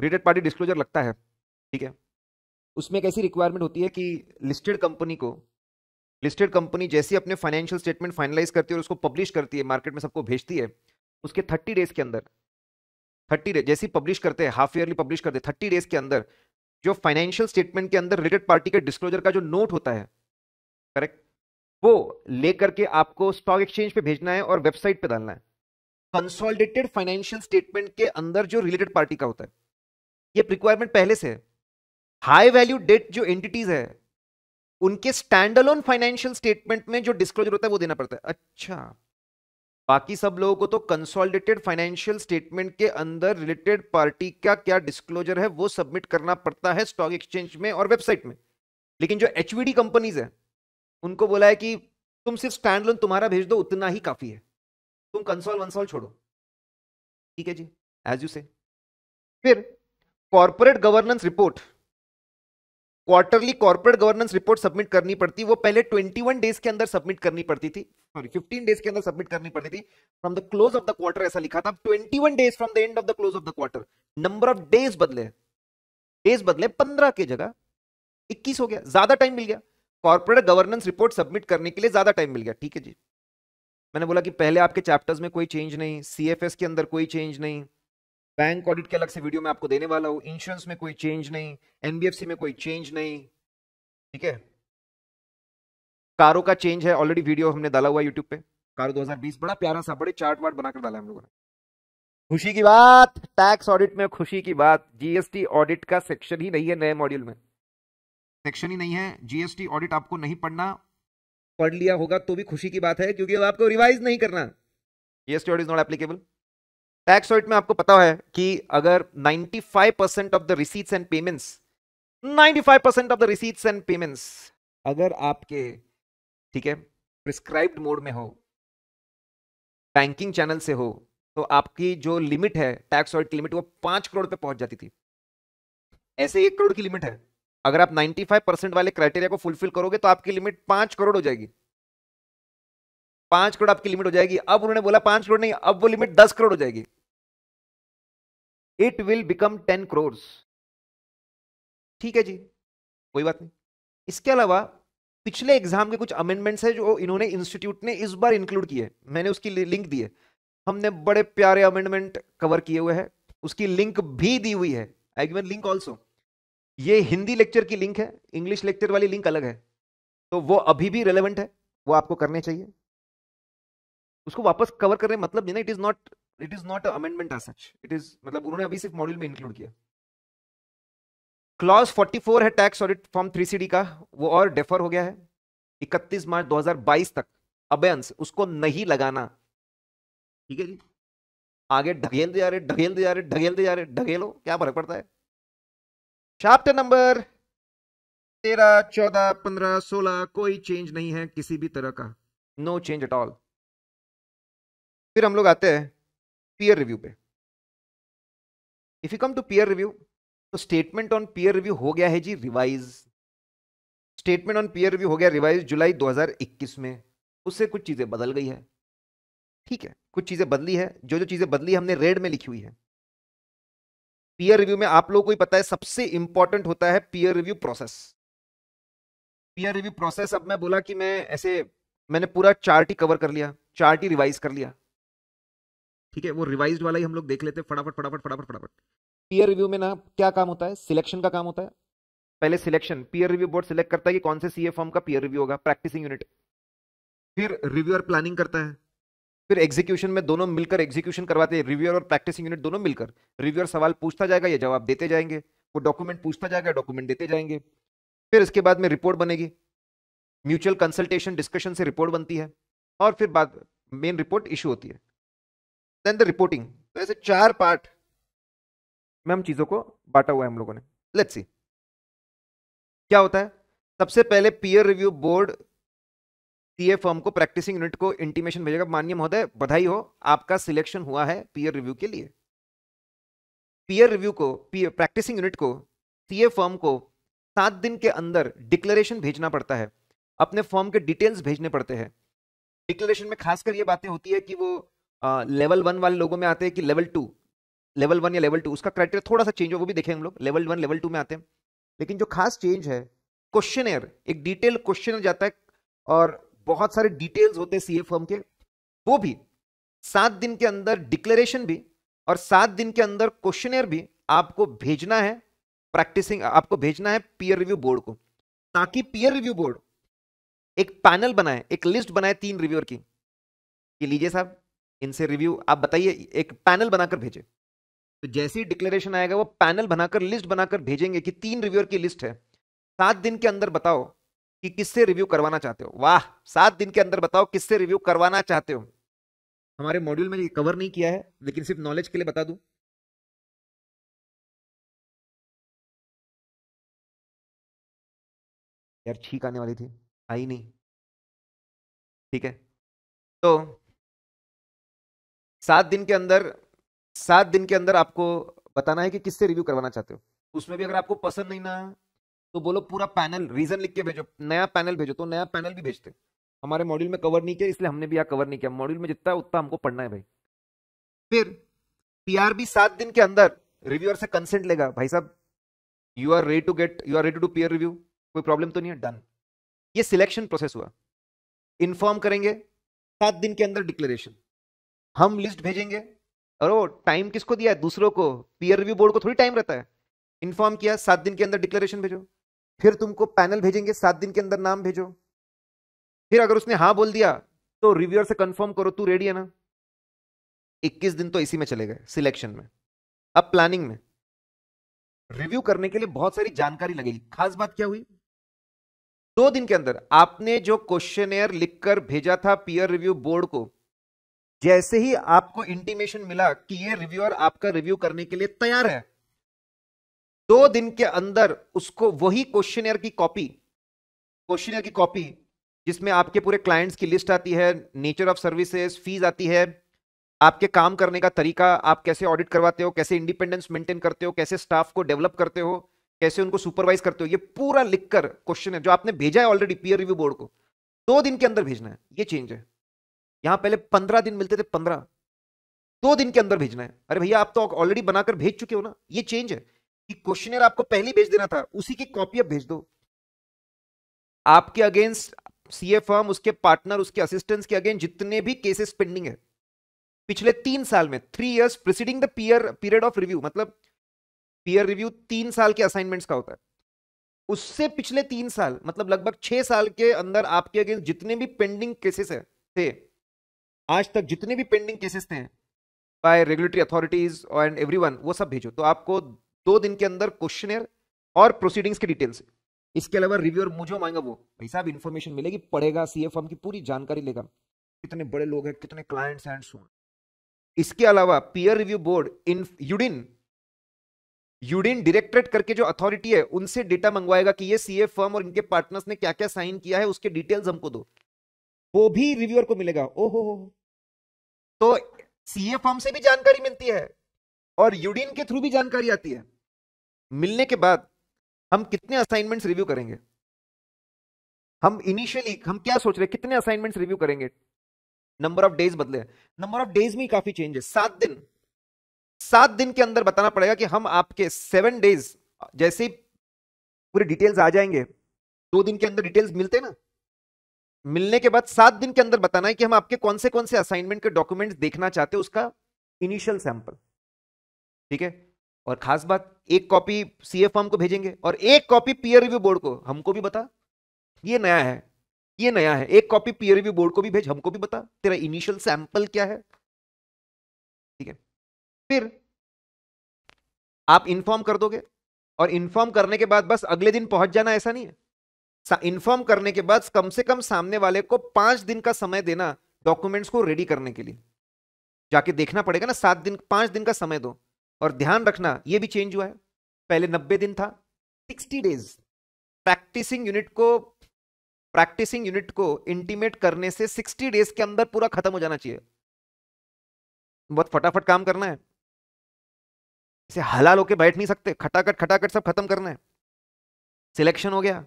रिलेटेड पार्टी डिस्क्लोजर लगता है ठीक है उसमें एक ऐसी रिक्वायरमेंट होती है कि लिस्टेड कंपनी को लिस्टेड कंपनी जैसी अपने फाइनेंशियल स्टेटमेंट फाइनलाइज करती है और उसको पब्लिश करती है मार्केट में सबको भेजती है उसके थर्टी डेज के अंदर थर्टी डेज जैसी पब्लिश करते हैं हाफ ईयरली पब्लिश करते हैं थर्टी डेज के अंदर जो फाइनेंशियल स्टेटमेंट के अंदर रिलेटेड पार्टी के डिस्क्लोजर का जो नोट होता है करेक्ट वो लेकर के आपको स्टॉक एक्सचेंज पे भेजना है और वेबसाइट पे डालना है कंसोलिडेटेड फाइनेंशियल स्टेटमेंट के अंदर जो रिलेटेड पार्टी का होता है ये रिक्वायरमेंट पहले से है हाई वैल्यू डेट जो एंटिटीज है उनके स्टैंड अलोन फाइनेंशियल स्टेटमेंट में जो डिस्क्लोजर होता है वो देना पड़ता है अच्छा बाकी सब लोगों को तो कंसोलिडेटेड फाइनेंशियल स्टेटमेंट के अंदर रिलेटेड पार्टी का क्या डिस्क्लोजर है वो सबमिट करना पड़ता है स्टॉक एक्सचेंज में और वेबसाइट में लेकिन जो एचवीडी कंपनीज है उनको बोला है कि तुम सिर्फ स्टैंड लोन तुम्हारा भेज दो उतना ही काफी है तुम कंसोल वंसोल छोड़ो ठीक है जी एज यू से फिर corporate governance report quarterly corporate governance report submit करनी पड़ती वो पहले 21 डेज के अंदर सबमिट करनी पड़ती थी सॉरी 15 डेज के अंदर सबमिट करनी पड़ती थी from the close of the quarter ऐसा लिखा था 21 days from the end of the close of the quarter number of days बदले डेज बदले 15 के जगह 21 हो गया ज्यादा टाइम मिल गया कॉर्पोरेट गवर्नेंस रिपोर्ट सबमिट करने के लिए ज़्यादा टाइम मिल गया ठीक है जी मैंने बोला कि पहले आपके चैप्टर्स में कोई चेंज नहीं सी के अंदर कोई चेंज नहीं बैंक ऑडिट के अलग से वीडियो में आपको देने वाला हूँ इंश्योरेंस में कोई चेंज नहीं एनबीएफसी में कोई चेंज नहीं ठीक है कारों का चेंज है ऑलरेडी वीडियो हमने डाला हुआ यूट्यूब पे कारो 2020 बड़ा प्यारा सा बड़े चार्ट वार्ट बनाकर डाला हम लोगों ने खुशी की बात टैक्स ऑडिट में खुशी की बात जीएसटी ऑडिट का सेक्शन ही नहीं है नए मॉड्यूल में सेक्शन ही नहीं है जीएसटी ऑडिट आपको नहीं पढ़ना पढ़ लिया होगा तो भी खुशी की बात है क्योंकि अब आपको रिवाइज नहीं करना GST audit not applicable tax audit में आपको पता है कि अगर 95 percent of the receipts and payments 95 percent of the receipts and payments अगर आपके ठीक है प्रिस्क्राइब्ड मोड में हो बैंकिंग चैनल से हो तो आपकी जो लिमिट है टैक्स ऑडिट की लिमिट वो पांच करोड़ पे पहुंच जाती थी ऐसे एक करोड़ की लिमिट है अगर आप 95 परसेंट वाले क्राइटेरिया को फुलफिल करोगे तो आपकी लिमिट पांच करोड़ हो जाएगी पांच करोड़ आपकी लिमिट हो जाएगी अब उन्होंने बोला पांच करोड़ नहीं अब वो लिमिट दस करोड़ हो जाएगी it will become ten crore ठीक है जी कोई बात नहीं इसके अलावा पिछले एग्जाम के कुछ अमेंडमेंट्स है जो इन्होंने इंस्टीट्यूट ने इस बार इंक्लूड किए मैंने उसकी लिंक दी है हमने बड़े प्यारे अमेंडमेंट कवर किए हुए हैं उसकी लिंक भी दी हुई है आई गिवन लिंक ऑल्सो ये हिंदी लेक्चर की लिंक है इंग्लिश लेक्चर वाली लिंक अलग है तो वो अभी भी रेलेवेंट है वो आपको करने चाहिए उसको वापस कवर करने मतलब नहीं ना it is not it is not amendment as such it is मतलब उन्होंने अभी सिर्फ मॉड्यूल में इंक्लूड किया क्लॉज 44 है tax audit form three C का वो और डेफर हो गया है 31 मार्च 2022 तक अबेंस उसको नहीं लगाना ठीक है जी आगे ढगेल दे जा रहे ढगेल दे जा रहे ढगेल दे जा रहे ढगेलो क्या फर्क पड़ता है चैप्टर नंबर तेरह चौदह पंद्रह सोलह कोई चेंज नहीं है किसी भी तरह का नो चेंज एट ऑल फिर हम लोग आते हैं पीयर रिव्यू पे if you come to peer review तो स्टेटमेंट ऑन पीयर रिव्यू हो गया है जी revise statement on peer review हो गया रिवाइज जुलाई 2021 में उससे कुछ चीज़ें बदल गई है ठीक है कुछ चीज़ें बदली है जो जो चीज़ें बदली हमने रेड में लिखी हुई है पीयर रिव्यू में आप लोगों को ही पता है सबसे इंपॉर्टेंट होता है peer review process peer review process अब मैं बोला कि मैं ऐसे मैंने पूरा चार्ट ही कवर कर लिया चार्ट ही रिवाइज कर लिया ठीक है वो रिवाइज वाला ही हम लोग देख लेते हैं फटाफट फटाफट फटाफट फटाफट पीयर रिव्यू में ना क्या काम होता है सिलेक्शन का काम होता है पहले selection peer review board select करता है कि कौन से सीए फॉर्म का पीयर रिव्यू होगा प्रैक्टिसिंग यूनिट फिर रिव्यूअर प्लानिंग करता है फिर एग्जीक्यूशन में दोनों मिलकर एग्जीक्यूशन करवाते हैं रिव्यूअर और प्रैक्टिसिंग यूनिट दोनों मिलकर रिव्यूअर सवाल पूछता जाएगा या जवाब देते जाएंगे वो डॉक्यूमेंट पूछता जाएगा डॉक्यूमेंट देते जाएंगे फिर इसके बाद में रिपोर्ट बनेगी म्यूचुअल कंसल्टेशन डिस्कशन से रिपोर्ट बनती है और फिर बाद मेन रिपोर्ट इशू होती है देन द रिपोर्टिंग तो ऐसे चार पार्ट में हम चीज़ों को बांटा हुआ है हम लोगों ने लेट्स सी क्या होता है सबसे पहले peer review board TA firm को प्रैक्टिसिंग यूनिट को इंटीमेशन भेजेगा माननीय महोदय बधाई हो आपका सिलेक्शन हुआ है पीयर रिव्यू के लिए पीयर रिव्यू को प्रैक्टिसिंग यूनिट को सीए फर्म को सात दिन के अंदर डिक्लेरेशन भेजना पड़ता है अपने फॉर्म के डिटेल्स भेजने पड़ते हैं डिक्लेरेशन में खासकर ये बातें होती है कि वो आ, लेवल वन वाले लोगों में आते हैं कि लेवल टू लेवल वन या लेवल टू उसका क्राइटेरिया थोड़ा सा चेंज हो वो भी देखें हम लोग लेवल वन लेवल टू में आते हैं लेकिन जो खास चेंज है क्वेश्चन एक डिटेल क्वेश्चन जाता है और बहुत सारे डिटेल्स होते हैं सीए फर्म के वो भी सात दिन के अंदर डिक्लेरेशन भी और सात दिन के अंदर क्वेश्चन भी आपको भेजना है प्रैक्टिसिंग आपको भेजना है पीयर रिव्यू बोर्ड को ताकि पीयर रिव्यू बोर्ड एक पैनल बनाए एक लिस्ट बनाए तीन रिव्यूअर की कि लीजिए साहब इनसे रिव्यू आप बताइए एक पैनल बनाकर भेजे तो जैसे ही डिक्लेरेशन आएगा वो पैनल बनाकर लिस्ट बनाकर भेजेंगे कि तीन रिव्यूअर की लिस्ट है सात दिन के अंदर बताओ कि किससे रिव्यू करवाना चाहते हो वाह सात दिन के अंदर बताओ किससे रिव्यू करवाना चाहते हो हमारे मॉड्यूल में ये कवर नहीं किया है लेकिन सिर्फ नॉलेज के लिए बता दू यार ठीक आने वाली थी आई नहीं ठीक है तो सात दिन के अंदर सात दिन के अंदर आपको बताना है कि किससे रिव्यू करवाना चाहते हो उसमें भी अगर आपको पसंद नहीं ना तो बोलो पूरा पैनल रीजन लिख के भेजो नया पैनल भेजो तो नया पैनल भी भेजते हमारे मॉड्यूल में कवर नहीं किया इसलिए हमने भी यहाँ कवर नहीं किया मॉड्यूल में जितना है उतना हमको पढ़ना है भाई फिर पीआरबी सात दिन के अंदर रिव्यूअर से कंसेंट लेगा भाई साहब you are ready to get you are ready to do peer review कोई प्रॉब्लम तो नहीं है डन ये सिलेक्शन प्रोसेस हुआ इन्फॉर्म करेंगे सात दिन के अंदर डिक्लेरेशन हम लिस्ट भेजेंगे और वो टाइम किसको दिया है दूसरों को पीयर रिव्यू बोर्ड को थोड़ी टाइम रहता है इन्फॉर्म किया सात दिन के अंदर डिक्लेरेशन भेजो फिर तुमको पैनल भेजेंगे सात दिन के अंदर नाम भेजो फिर अगर उसने हाँ बोल दिया तो रिव्यूअर से कंफर्म करो तू रेडी है ना 21 दिन तो इसी में चले गए सिलेक्शन में अब प्लानिंग में रिव्यू करने के लिए बहुत सारी जानकारी लगेगी खास बात क्या हुई दो दिन के अंदर आपने जो क्वेश्चन लिखकर भेजा था पीयर रिव्यू बोर्ड को जैसे ही आपको इंटीमेशन मिला कि ये रिव्यूअर आपका रिव्यू करने के लिए तैयार है दो दिन के अंदर उसको वही क्वेश्चन की कॉपी क्वेश्चन की कॉपी जिसमें आपके पूरे क्लाइंट्स की लिस्ट आती है नेचर ऑफ सर्विसेज फीस आती है आपके काम करने का तरीका आप कैसे ऑडिट करवाते हो कैसे इंडिपेंडेंस मेंटेन करते हो कैसे स्टाफ को डेवलप करते हो कैसे उनको सुपरवाइज करते हो ये पूरा लिखकर क्वेश्चन है जो आपने भेजा है ऑलरेडी पीयर रिव्यू बोर्ड को दो दिन के अंदर भेजना है ये चेंज है यहाँ पहले पंद्रह दिन मिलते थे पंद्रह दो दिन के अंदर भेजना है अरे भैया आप तो ऑलरेडी बनाकर भेज चुके हो ना ये चेंज है क्वेश्चनर आपको पहले भेज देना था उसी की कॉपी भेज दो आपके अगेंस्ट सीए फर्म उसके पार्टनर उसके असिस्टेंट के अगेंस्ट जितने भी केसेस पेंडिंग है पिछले तीन साल में three years preceding the peer period of review मतलब पीयर रिव्यू तीन साल के असाइनमेंट्स का होता है उससे पिछले तीन साल मतलब लगभग छह साल के अंदर आपके अगेंस्ट जितने भी पेंडिंग केसेस है थे आज तक जितने भी पेंडिंग केसेस थे by regulatory authorities and everyone वो सब भेजो तो आपको दो दिन के अंदर क्वेश्चन और प्रोसीडिंग्स के डिटेल्स इसके अलावा रिव्यूअर मुझे मांगा वो भाई साहब इन्फॉर्मेशन मिलेगी पढ़ेगा सी फर्म की पूरी जानकारी लेगा कितने बड़े लोग हैं कितने क्लाइंट्स हैं सोन इसके अलावा peer review board in UDIN UDIN directorate करके जो अथॉरिटी है उनसे डेटा मंगवाएगा कि ये सीए फर्म और इनके पार्टनर्स ने क्या क्या साइन किया है उसके डिटेल्स हमको दो वो भी रिव्यूअर को मिलेगा ओहो हो तो सीए फर्म से भी जानकारी मिलती है और यूडिन के थ्रू भी जानकारी आती है मिलने के बाद हम कितने असाइनमेंट्स रिव्यू करेंगे हम इनिशियली हम क्या सोच रहे हैं कितने असाइनमेंट्स रिव्यू करेंगे नंबर ऑफ डेज बदले नंबर ऑफ डेज में काफी चेंज है सात दिन सात दिन के अंदर बताना पड़ेगा कि हम आपके सेवन डेज जैसे पूरे डिटेल्स आ जाएंगे दो दिन के अंदर डिटेल्स मिलते ना मिलने के बाद सात दिन के अंदर बताना है कि हम आपके कौन से कौन से असाइनमेंट के डॉक्यूमेंट्स देखना चाहते हैं उसका इनिशियल सैंपल ठीक है और खास बात एक कॉपी सी एफ को भेजेंगे और एक कॉपी पीयर रिव्यू बोर्ड को हमको भी बता ये नया है ये नया है एक कॉपी पीयर रिव्यू बोर्ड को भी भेज हमको भी बता तेरा इनिशियल सैंपल क्या है ठीक है फिर आप इन्फॉर्म कर दोगे और इन्फॉर्म करने के बाद बस अगले दिन पहुंच जाना ऐसा नहीं है इन्फॉर्म करने के बाद कम से कम सामने वाले को पांच दिन का समय देना डॉक्यूमेंट्स को रेडी करने के लिए जाके देखना पड़ेगा ना सात दिन पांच दिन का समय दो और ध्यान रखना ये भी चेंज हुआ है पहले नब्बे दिन था सिक्सटी डेज प्रैक्टिसिंग यूनिट को प्रैक्टिसिंग यूनिट को इंटीमेट करने से सिक्सटी डेज के अंदर पूरा खत्म हो जाना चाहिए बहुत फटाफट काम करना है इसे हलाल होके बैठ नहीं सकते खटाखट खटाखट सब खत्म करना है सिलेक्शन हो गया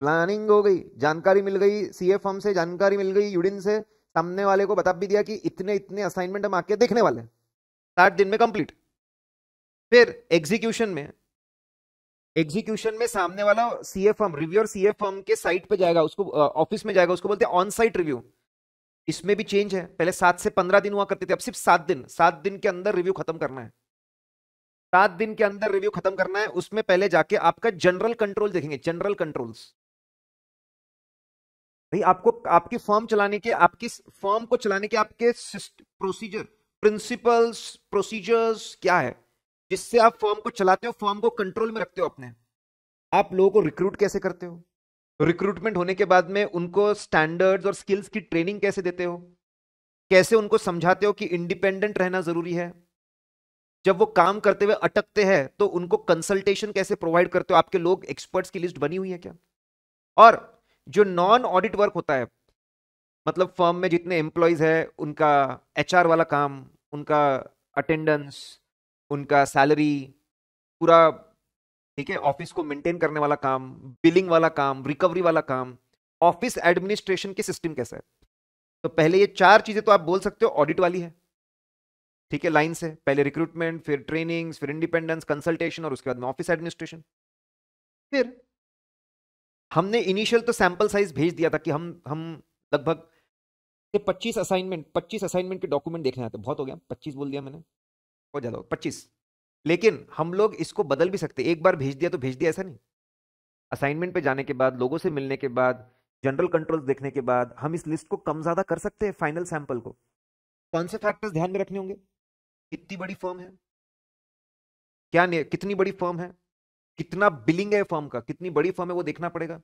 प्लानिंग हो गई जानकारी मिल गई सी फर्म से जानकारी मिल गई यूडिन से सामने वाले को बता भी दिया कि इतने इतने असाइनमेंट हम आके देखने वाले साठ दिन में कंप्लीट फिर एग्जीक्यूशन में एग्जीक्यूशन में सामने वाला CA firm reviewer F M के साइट पे जाएगा उसको ऑफिस में जाएगा उसको बोलते हैं ऑन साइट रिव्यू इसमें भी चेंज है पहले सात से पंद्रह दिन हुआ करते थे अब सिर्फ सात दिन सात दिन के अंदर रिव्यू खत्म करना है सात दिन के अंदर रिव्यू खत्म करना है उसमें पहले जाके आपका जनरल कंट्रोल देखेंगे जनरल कंट्रोल्स भाई आपको आपकी फॉर्म चलाने के आपकी फॉर्म को चलाने के आपके प्रोसीजर प्रिंसिपल्स प्रोसीजर्स क्या है जिससे आप फॉर्म को चलाते हो फॉर्म को कंट्रोल में रखते हो अपने आप लोगों को रिक्रूट कैसे करते हो रिक्रूटमेंट तो होने के बाद में उनको स्टैंडर्ड्स और स्किल्स की ट्रेनिंग कैसे देते हो कैसे उनको समझाते हो कि इंडिपेंडेंट रहना जरूरी है जब वो काम करते हुए अटकते हैं तो उनको कंसल्टेशन कैसे प्रोवाइड करते हो आपके लोग एक्सपर्ट्स की लिस्ट बनी हुई है क्या और जो नॉन ऑडिट वर्क होता है मतलब फर्म में जितने एम्प्लॉयज है उनका एच वाला काम उनका अटेंडेंस उनका सैलरी पूरा ठीक है ऑफिस को मेंटेन करने वाला काम बिलिंग वाला काम रिकवरी वाला काम ऑफिस एडमिनिस्ट्रेशन के सिस्टम कैसा है तो पहले ये चार चीजें तो आप बोल सकते हो ऑडिट वाली है ठीक है लाइन से पहले रिक्रूटमेंट फिर ट्रेनिंग फिर इंडिपेंडेंस कंसल्टेशन और उसके बाद में ऑफिस एडमिनिस्ट्रेशन फिर हमने इनिशियल तो सैंपल साइज भेज दिया था कि हम हम लगभग पच्चीस असाइनमेंट पच्चीस असाइनमेंट के डॉक्यूमेंट देखने आते बहुत हो गया पच्चीस बोल दिया मैंने बहुत ज़्यादा पच्चीस लेकिन हम लोग इसको बदल भी सकते एक बार भेज दिया तो भेज दिया ऐसा नहीं असाइनमेंट पे जाने के बाद लोगों से मिलने के बाद जनरल कंट्रोल देखने के बाद हम इस लिस्ट को कम ज़्यादा कर सकते हैं फाइनल सैंपल को कौन से फैक्टर्स ध्यान में रखने होंगे कितनी बड़ी फर्म है क्या नहीं कितनी बड़ी फर्म है कितना बिलिंग है फर्म का कितनी बड़ी फर्म है वो देखना पड़ेगा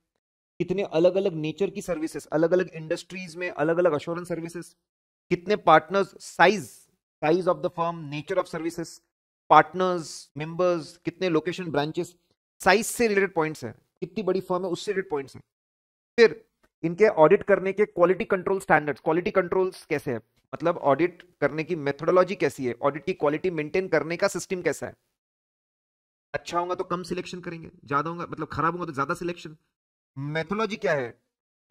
कितने अलग अलग नेचर की सर्विसेज अलग अलग इंडस्ट्रीज में अलग अलग अश्योरेंस सर्विसेज कितने partners size size of the firm nature of services partners members कितने लोकेशन ब्रांचेस साइज से रिलेटेड पॉइंट्स हैं कितनी बड़ी फर्म है उससे रिलेटेड पॉइंट्स हैं फिर इनके ऑडिट करने के quality control standards quality controls कैसे हैं मतलब ऑडिट करने की मेथोडोलॉजी कैसी है ऑडिट की क्वालिटी मेंटेन करने का सिस्टम कैसा है अच्छा होगा तो कम सिलेक्शन करेंगे ज्यादा होगा मतलब खराब होगा तो ज्यादा सिलेक्शन मेथोलॉजी क्या है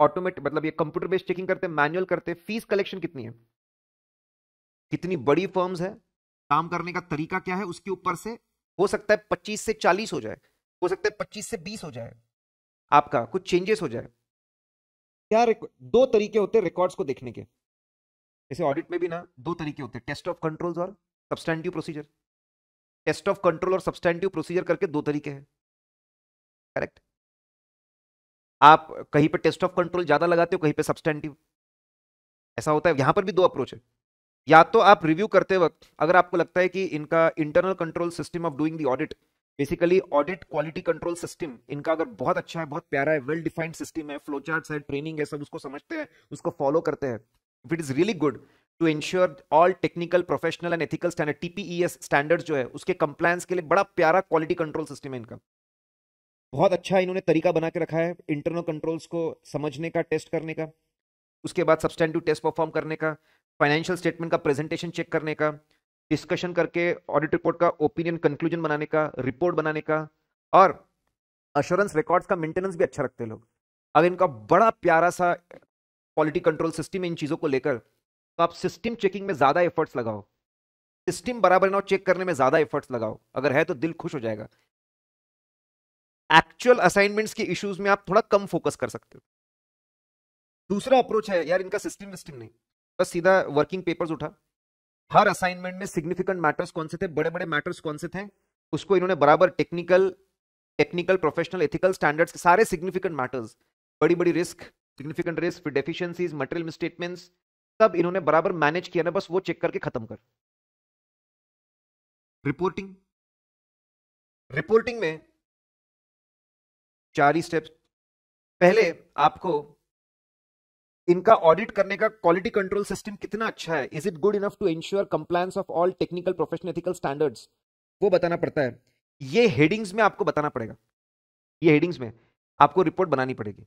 ऑटोमेट मतलब ये कंप्यूटर बेस्ड चेकिंग करते हैं मैनुअल करते हैं फीस कलेक्शन कितनी है कितनी बड़ी फर्म्स है काम करने का तरीका क्या है उसके ऊपर से हो सकता है पच्चीस से चालीस हो जाए हो सकता है पच्चीस से बीस हो जाए आपका कुछ चेंजेस हो जाए क्या दो तरीके होते हैं रिकॉर्ड्स को देखने के जैसे ऑडिट में भी ना दो तरीके होते हैं टेस्ट ऑफ कंट्रोल्स और substantive procedure test of control और सब्सटैंडिव प्रोसीजर करके दो तरीके हैं करेक्ट आप कहीं पर टेस्ट ऑफ कंट्रोल ज्यादा लगाते हो कहीं पर सब्सटैंडिव ऐसा होता है यहां पर भी दो अप्रोच है या तो आप रिव्यू करते वक्त अगर आपको लगता है कि इनका internal control system of doing the audit basically audit quality control system इनका अगर बहुत अच्छा है बहुत प्यारा है वेल डिफाइंड सिस्टम है फ्लो चार्ट है ट्रेनिंग है सब उसको समझते हैं उसको फॉलो करते हैं if it is really good to ensure all technical professional and ethical standard TPES standard जो है उसके कंप्लायंस के लिए बड़ा प्यारा क्वालिटी कंट्रोल सिस्टम है इनका बहुत अच्छा इन्होंने तरीका बना के रखा है इंटरनल कंट्रोल्स को समझने का टेस्ट करने का उसके बाद सब्सटैंडिव टेस्ट परफॉर्म करने का फाइनेंशियल स्टेटमेंट का प्रेजेंटेशन चेक करने का डिस्कशन करके ऑडिट रिपोर्ट का ओपिनियन कंक्लूजन बनाने का रिपोर्ट बनाने का और अश्योरेंस रिकॉर्ड्स का मेंटेनेंस भी अच्छा रखते लोग अगर इनका बड़ा प्यारा सा क्वालिटी कंट्रोल सिस्टम है इन चीज़ों को लेकर तो आप सिस्टम चेकिंग में ज़्यादा एफर्ट्स लगाओ सिस्टम बराबर ना हो चेक करने में ज़्यादा एफर्ट्स लगाओ अगर है तो दिल खुश हो जाएगा एक्चुअल असाइनमेंट्स के इश्यूज में आप थोड़ा कम फोकस कर सकते हो दूसरा अप्रोच है यार इनका सिस्टम विस्टम नहीं बस सीधा वर्किंग पेपर्स उठा हर असाइनमेंट में सिग्निफिकेंट मैटर्स कौन से थे बड़े बड़े मैटर्स कौन से थे उसको इन्होंने बराबर technical technical professional ethical standards के सारे सिग्निफिकेंट मैटर्स बड़ी बड़ी रिस्क सिग्निफिकेंट रिस्क फिर डेफिशिएंसीज मटेरियल मिसस्टेटमेंट्स सब इन्होंने बराबर मैनेज किया ना बस वो चेक करके खत्म कर रिपोर्टिंग रिपोर्टिंग में चार ही स्टेप्स पहले आपको इनका ऑडिट करने का क्वालिटी कंट्रोल सिस्टम कितना अच्छा है is it good enough to ensure compliance of all technical professional ethical standards वो बताना पड़ता है ये हेडिंग्स में आपको बताना पड़ेगा ये हेडिंग्स में आपको रिपोर्ट बनानी पड़ेगी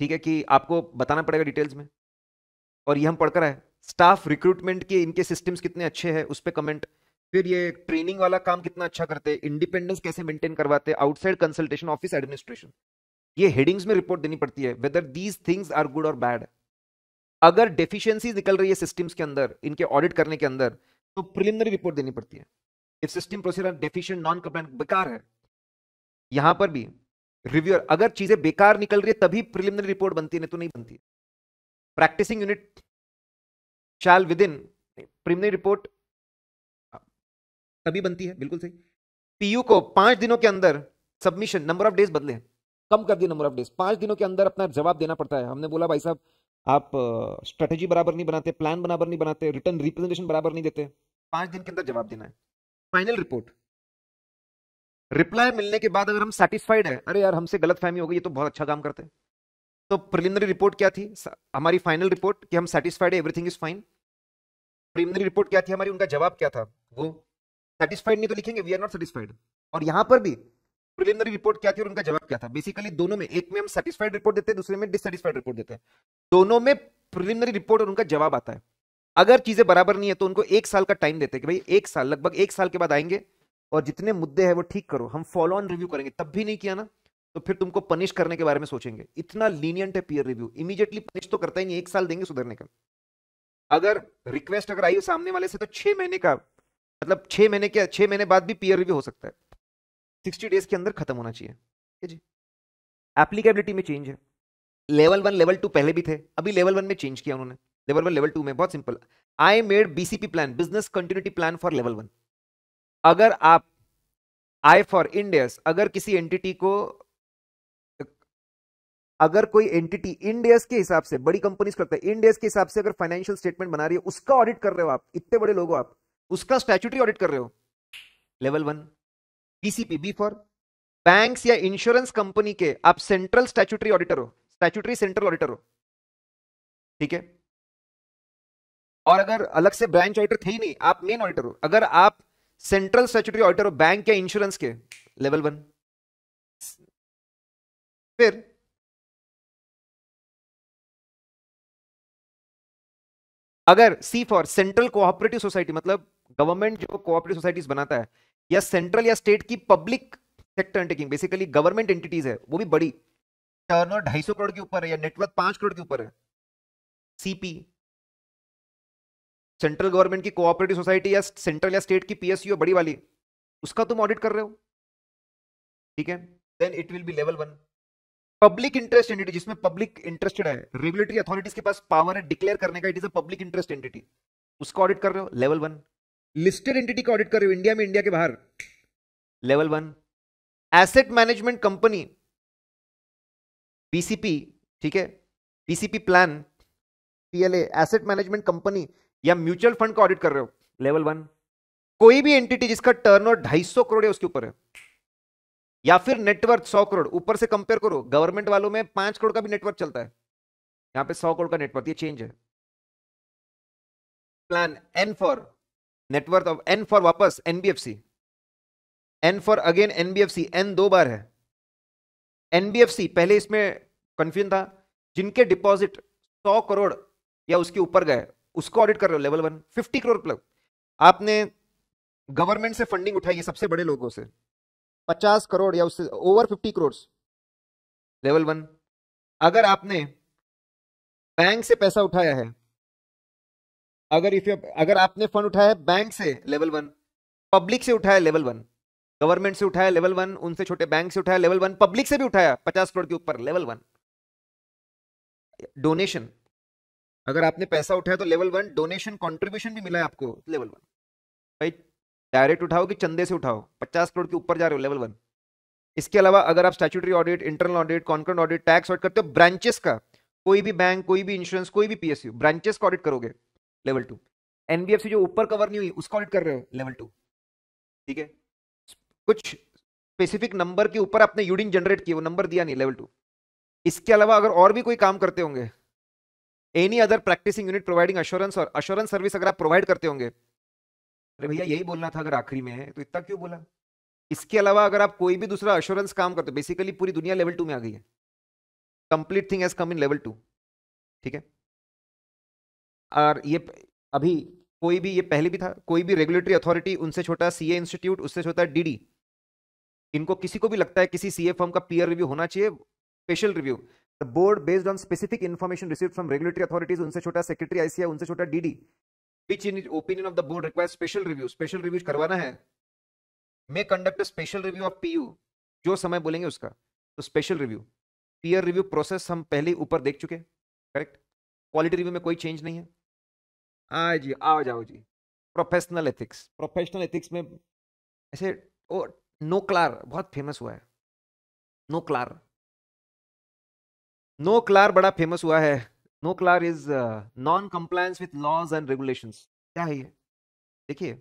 ठीक है कि आपको बताना पड़ेगा डिटेल्स में और ये हम पढ़कर आए स्टाफ रिक्रूटमेंट के इनके सिस्टम्स कितने अच्छे हैं उस पर कमेंट फिर ये ट्रेनिंग वाला काम कितना अच्छा करते हैं इंडिपेंडेंस कैसे मेंटेन करवाते हैं आउटसाइड कंसल्टेशन ऑफिस एडमिनिस्ट्रेशन ये हेडिंग्स में रिपोर्ट देनी पड़ती है whether these things are good और बैड अगर डेफिशिएंसी निकल रही है सिस्टम्स के अंदर इनके ऑडिट करने के अंदर तो प्रिलिमिनरी रिपोर्ट देनी पड़ती है if system procedure deficient non compliant बेकार है यहां पर भी रिव्यूअर अगर चीजें बेकार निकल रही है तभी प्रिलिमिनरी रिपोर्ट बनती है नहीं तो नहीं बनती practising unit shall within preliminary report तभी बनती है बिल्कुल सही पीयू को पांच दिनों के अंदर सबमिशन नंबर ऑफ डेज बदले हैं कम कर दिया नंबर ऑफ डेज पांच दिनों के अंदर अपना जवाब देना पड़ता है हमने बोला भाई साहब आप स्ट्रेटेजी बराबर नहीं बनाते प्लान बराबर नहीं बनाते रिटर्न रिप्रेजेंटेशन बराबर नहीं देते पांच दिन के अंदर जवाब देना है फाइनल रिपोर्ट रिप्लाई मिलने के बाद अगर हम सेटिस्फाइड है अरे यार हमसे गलत फहमी हो गई तो बहुत अच्छा काम करते तो प्रिलिमिनरी रिपोर्ट क्या थी हमारी फाइनल रिपोर्ट कि हम सेटिस्फाइड है everything is fine preliminary report क्या थी हमारी उनका जवाब क्या था वो सेटिस्फाइड नहीं तो लिखेंगे वी आर नॉट सेटिस्फाइड और यहां पर भी प्रिलिमिनरी रिपोर्ट क्या थी और उनका जवाब क्या था बेसिकली दोनों में एक में हम सेटिस्फाइड रिपोर्ट देते हैं दूसरे में डिससेटिस्फाइड रिपोर्ट देते हैं दोनों में प्रिलिमिनरी रिपोर्ट और उनका जवाब आता है अगर चीजें बराबर नहीं है तो उनको एक साल का टाइम देते हैं कि भाई एक साल लगभग एक साल के बाद आएंगे और जितने मुद्दे हैं वो ठीक करो हम फॉलो ऑन रिव्यू करेंगे तब भी नहीं किया ना तो फिर तुमको पनिश करने के बारे में सोचेंगे इतना लीनियंट है पीयर रिव्यू इमीडिएटली पनिश तो करता ही नहीं एक साल देंगे सुधरने का अगर रिक्वेस्ट अगर आई हो सामने वाले से तो छह महीने का मतलब छह महीने के छह महीने बाद भी पीयर रिव्यू हो सकता है सिक्सटी डेज के अंदर खत्म होना चाहिए ठीक है जी एप्लीकेबिलिटी में चेंज है लेवल वन लेवल टू पहले भी थे अभी लेवल वन में चेंज किया उन्होंने लेवल वन लेवल टू में बहुत simple I made BCP plan business continuity plan for level one अगर आप आई फॉर इंडियस अगर किसी एंटिटी को अगर कोई एंटिटी इंडियस के हिसाब से बड़ी कंपनीज करता है इंडियस के हिसाब से अगर फाइनेंशियल स्टेटमेंट बना रही है उसका ऑडिट कर रहे हो आप इतने बड़े लोग हो आप उसका स्टैचूटरी ऑडिट कर रहे हो level one BCP B for banks या इंश्योरेंस कंपनी के आप सेंट्रल स्टैचुटरी ऑडिटर हो स्टैचुटरी सेंट्रल ऑडिटर हो ठीक है और अगर अलग से ब्रांच ऑडिटर थे ही नहीं आप मेन ऑडिटर हो अगर आप सेंट्रल स्टैचुटरी ऑडिटर हो बैंक या इंश्योरेंस के लेवल वन फिर अगर C for central cooperative society मतलब गवर्नमेंट जो कोऑपरेटिव सोसाइटीज बनाता है या सेंट्रल या स्टेट की public sector undertaking basically government entities है वो भी बड़ी और ढाई सौ करोड़ के ऊपर है या नेटवर्क पांच करोड़ के ऊपर है सीपी सेंट्रल गवर्नमेंट की कोऑपरेटिव सोसाइटी या सेंट्रल या स्टेट की पीएसयू बड़ी वाली उसका तुम ऑडिट कर रहे हो ठीक है then it will be level one public interest entity जिसमें पब्लिक इंटरेस्टेड है रेगुलेटरी अथॉरिटीज के पास पावर है डिक्लेयर करने का it is a public interest entity उसका ऑडिट कर रहे हो लेवल वन लिस्टेड एंटिटी का ऑडिट कर रहे हो इंडिया में इंडिया के बाहर level one asset management company PCP ठीक है PCP plan PLA asset management company या म्यूचुअल फंड का ऑडिट कर रहे हो लेवल वन कोई भी एंटिटी जिसका टर्न ढाई सौ करोड़ है उसके ऊपर है या फिर नेटवर्क सौ करोड़ ऊपर से कंपेयर करो गवर्नमेंट वालों में पांच करोड़ का भी नेटवर्क चलता है यहां पे सौ करोड़ का नेटवर्क ये चेंज है plan N for net worth of N for वापस NBFC N for again NBFC N दो बार है एनबीएफसी पहले इसमें कंफ्यूजन था जिनके डिपॉजिट सौ करोड़ या उसके ऊपर गए उसको ऑडिट कर रहे हो level one fifty crore plus आपने गवर्नमेंट से फंडिंग उठाई है सबसे बड़े लोगों से पचास करोड़ या उससे over fifty crore level one अगर आपने बैंक से पैसा उठाया है अगर इफ अगर आपने फंड उठाया है बैंक से लेवल वन पब्लिक से उठाया लेवल वन गवर्नमेंट से उठाया लेवल वन उनसे छोटे बैंक से उठाया लेवल वन पब्लिक से भी उठाया पचास करोड़ के ऊपर लेवल वन डोनेशन अगर आपने पैसा उठाया तो लेवल वन डोनेशन कंट्रीब्यूशन भी मिला है आपको लेवल वन भाई डायरेक्ट उठाओ कि चंदे से उठाओ पचास करोड़ के ऊपर जा रहे हो लेवल वन इसके अलावा अगर आप statutory audit internal audit concurrent audit tax audit करते हो ब्रांचेस का कोई भी बैंक कोई भी इंश्योरेंस कोई भी पीएसयू ब्रांचेस का ऑडिट करोगे लेवल टू एनबीएफसी जो ऊपर कवर नहीं हुई उसको ऑडिट कर रहे हो लेवल टू ठीक है कुछ स्पेसिफिक नंबर के ऊपर आपने यूडिन जनरेट किया वो नंबर दिया नहीं लेवल टू इसके अलावा अगर और भी कोई काम करते होंगे any other practising unit providing assurance और अश्योरेंस सर्विस अगर आप प्रोवाइड करते होंगे अरे भैया यही बोलना था अगर आखिरी में है तो इतना क्यों बोला इसके अलावा अगर आप कोई भी दूसरा अश्योरेंस काम करते हो बेसिकली पूरी दुनिया लेवल टू में आ गई है complete thing as come in level two ठीक है और ये अभी कोई भी ये पहले भी था कोई भी रेगुलेटरी अथॉरिटी उनसे छोटा सी ए इंस्टीट्यूट उससे छोटा डी डी इनको किसी को भी लगता है किसी सी ए फर्म का पीयर रिव्यू होना चाहिए special review the board based on specific information receive from regulatory authorities उनसे छोटा सेक्रेटरी आईसीआई उनसे छोटा DD which in opinion of the board require special review special review करवाना है may conduct special review of PU जो समय बोलेंगे उसका तो special review peer review process हम पहले ऊपर देख चुके करेक्ट क्वालिटी रिव्यू में कोई चेंज नहीं है हाँ जी आओ जाओ जी प्रोफेशनल एथिक्स प्रोफेशनल एथिक्स में ऐसे ओ क्लार बहुत फेमस हुआ है नो क्लार बड़ा फेमस हुआ है NOCLAR is non compliance with laws and regulation क्या है ये देखिए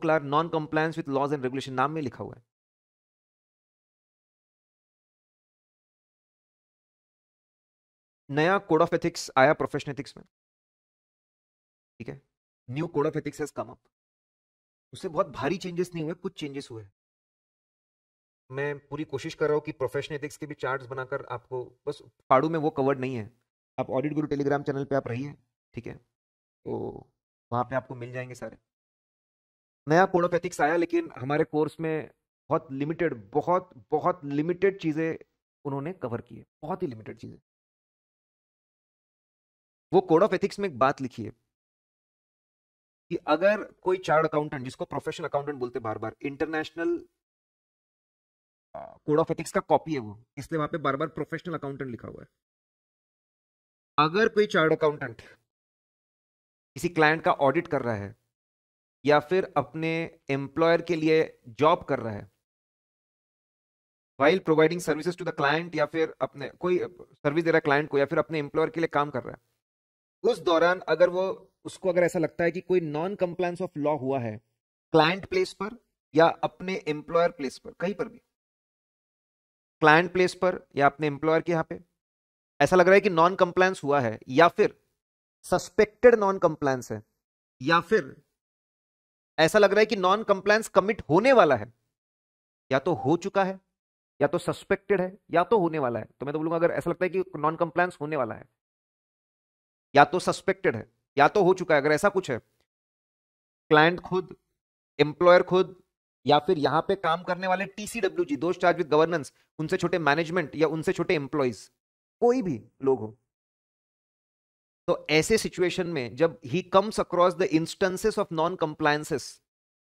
क्लार non compliance with laws and regulation नाम में लिखा हुआ है नया कोड ऑफ एथिक्स आया प्रोफेशन एथिक्स में ठीक है new code of ethics has come up उससे बहुत भारी चेंजेस नहीं हुए कुछ चेंजेस हुए मैं पूरी कोशिश कर रहा हूँ कि प्रोफेशन एथिक्स के भी चार्ट बनाकर आपको बस पाड़ू में वो कवर्ड नहीं है आप ऑडिट गुरु टेलीग्राम चैनल पे आप रहिए ठीक है तो वहाँ पे आपको मिल जाएंगे सारे नया कोड ऑफ एथिक्स आया लेकिन हमारे कोर्स में बहुत लिमिटेड बहुत बहुत लिमिटेड चीज़ें उन्होंने कवर की है बहुत ही लिमिटेड चीज़ें वो कोड ऑफ एथिक्स में एक बात लिखी है कि अगर कोई चार्ट अकाउंटेंट जिसको प्रोफेशनल अकाउंटेंट बोलते बार बार इंटरनेशनल कोड ऑफ एथिक्स का कॉपी है वो इसलिए वहां पे बार बार प्रोफेशनल अकाउंटेंट लिखा हुआ है अगर कोई चार्ट अकाउंटेंट किसी क्लाइंट का ऑडिट कर रहा है या फिर अपने एम्प्लॉयर के लिए जॉब कर रहा है while providing services to the client या फिर अपने कोई सर्विस दे रहा है क्लाइंट को या फिर अपने एम्प्लॉयर के लिए काम कर रहा है उस दौरान अगर वो उसको अगर ऐसा लगता है कि कोई नॉन कंप्लायंस ऑफ लॉ हुआ है क्लाइंट प्लेस पर या अपने एम्प्लॉयर प्लेस पर कहीं पर भी क्लाइंट प्लेस पर या अपने एम्प्लॉयर के यहाँ पे ऐसा लग रहा है कि नॉन कंप्लायंस हुआ है या फिर सस्पेक्टेड नॉन कंप्लायंस है या फिर ऐसा लग रहा है कि नॉन कंप्लायंस कमिट होने वाला है या तो हो चुका है या तो सस्पेक्टेड है या तो होने वाला है तो मैं तो बोलूंगा अगर ऐसा लगता है कि नॉन कंप्लायंस होने वाला है या तो सस्पेक्टेड है या तो हो चुका है अगर ऐसा कुछ है क्लाइंट खुद एम्प्लॉयर खुद या फिर यहाँ पे काम करने वाले टीसीडब्ल्यू जी दोस्त चार्ज विद गवर्नेंस उनसे छोटे मैनेजमेंट या उनसे छोटे एम्प्लॉयज कोई भी लोग हो तो ऐसे सिचुएशन में जब he comes across the instances of non compliances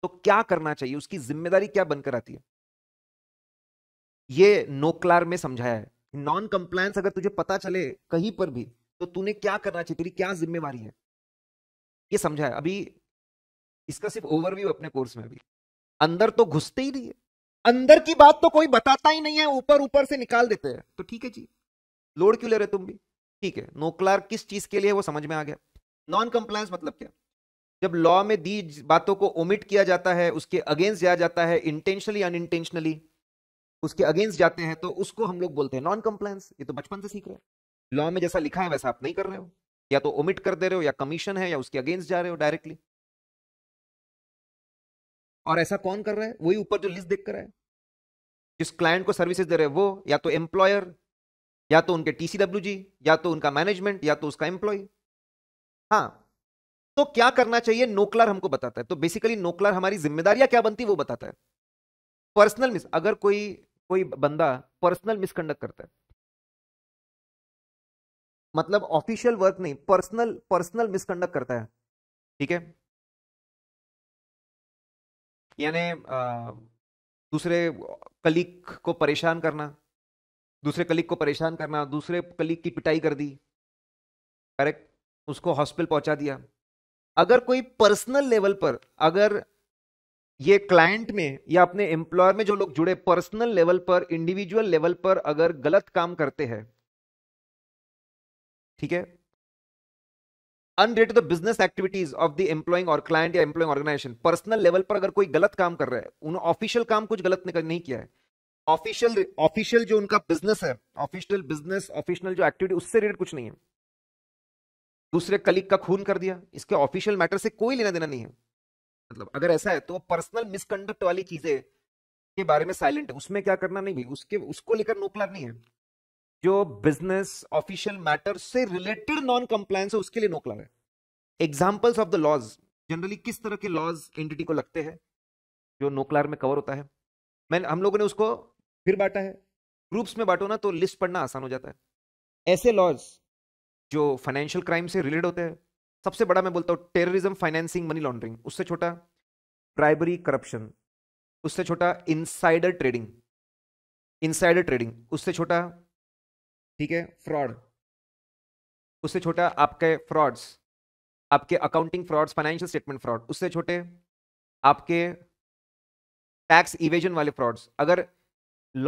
तो क्या करना चाहिए उसकी जिम्मेदारी क्या बनकर आती है ये नोक्लार में समझाया है नॉन कंप्लायंस अगर तुझे पता चले कहीं पर भी तो तूने क्या करना चाहिए तेरी क्या जिम्मेवारी है ये समझा है अभी इसका सिर्फ ओवरव्यू अपने कोर्स में अभी अंदर तो घुसते ही नहीं है अंदर की बात तो कोई बताता ही नहीं है ऊपर ऊपर से निकाल देते हैं तो ठीक है जी लोड क्यों ले रहे तुम भी ठीक है नो क्लार किस चीज के लिए वो समझ में आ गया नॉन कंप्लायंस मतलब क्या जब लॉ में दी बातों को ओमिट किया जाता है उसके अगेंस्ट जाया जाता है इंटेंशनली अनइंटेंशनली उसके अगेंस्ट जाते हैं तो उसको हम लोग बोलते हैं नॉन कंप्लायंस ये तो बचपन से सीख रहे हैं लॉ में जैसा लिखा है वैसा आप नहीं कर रहे हो या तो ओमिट कर दे रहे हो या कमीशन है या उसके अगेंस्ट जा रहे हो डायरेक्टली और ऐसा कौन कर रहा है वही ऊपर जो लिस्ट देख कर है जिस क्लाइंट को सर्विसेज दे रहे हैं वो या तो एम्प्लॉयर या तो उनके टीसीडब्ल्यूजी या तो उनका मैनेजमेंट या तो उसका एम्प्लॉय हाँ तो क्या करना चाहिए नोकलर हमको बताता है तो बेसिकली नोकलर हमारी जिम्मेदारियां क्या बनती है वो बताता है पर्सनल मिस अगर कोई कोई बंदा पर्सनल मिसकंडक्ट करता है मतलब ऑफिशियल वर्क नहीं पर्सनल पर्सनल मिसकंडक्ट करता है ठीक है यानी दूसरे कलीग को परेशान करना दूसरे कलीग को परेशान करना दूसरे कलीग की पिटाई कर दी करेक्ट उसको हॉस्पिटल पहुंचा दिया अगर कोई पर्सनल लेवल पर अगर ये क्लाइंट में या अपने एम्प्लॉयर में जो लोग जुड़े पर्सनल लेवल पर इंडिविजुअल लेवल पर अगर गलत काम करते हैं ठीक है unrelated business activities of the employing और क्लाइंट या एम्प्लॉइंग ऑर्गेनाइजेशन पर्सनल लेवल पर अगर कोई गलत काम कर रहा है उन ऑफिशियल काम कुछ गलत नहीं किया है ऑफिशियल ऑफिशियल जो उनका बिजनेस है ऑफिशियल बिजनेस ऑफिशियल जो एक्टिविटी उससे रिलेटेड कुछ नहीं है दूसरे कलीग का खून कर दिया इसके ऑफिशियल मैटर से कोई लेना देना नहीं है मतलब अगर ऐसा है तो पर्सनल मिसकंडक्ट वाली चीजें के बारे में साइलेंट है उसमें क्या करना नहीं भी उसके उसको लेकर नोकलार नहीं है जो बिजनेस ऑफिशियल मैटर से रिलेटेड नॉन कंप्लायंस है उसके लिए नो क्लर है examples of the laws generally किस तरह के लॉज एंटिटी को लगते हैं जो नोक्लार में कवर होता है मैं हम लोगों ने उसको फिर बांटा है ग्रुप्स में बांटो ना तो लिस्ट पढ़ना आसान हो जाता है ऐसे लॉज जो फाइनेंशियल क्राइम से रिलेटेड होते हैं सबसे बड़ा मैं बोलता हूँ टेररिज्म फाइनेंसिंग मनी लॉन्ड्रिंग उससे छोटा ब्राइबरी करप्शन उससे छोटा इनसाइडर ट्रेडिंग इनसाइडर ट्रेडिंग उससे छोटा ठीक है फ्रॉड उससे छोटा आपके फ्रॉड्स आपके accounting frauds financial statement fraud उससे छोटे आपके टैक्स इवेजन वाले फ्रॉड्स अगर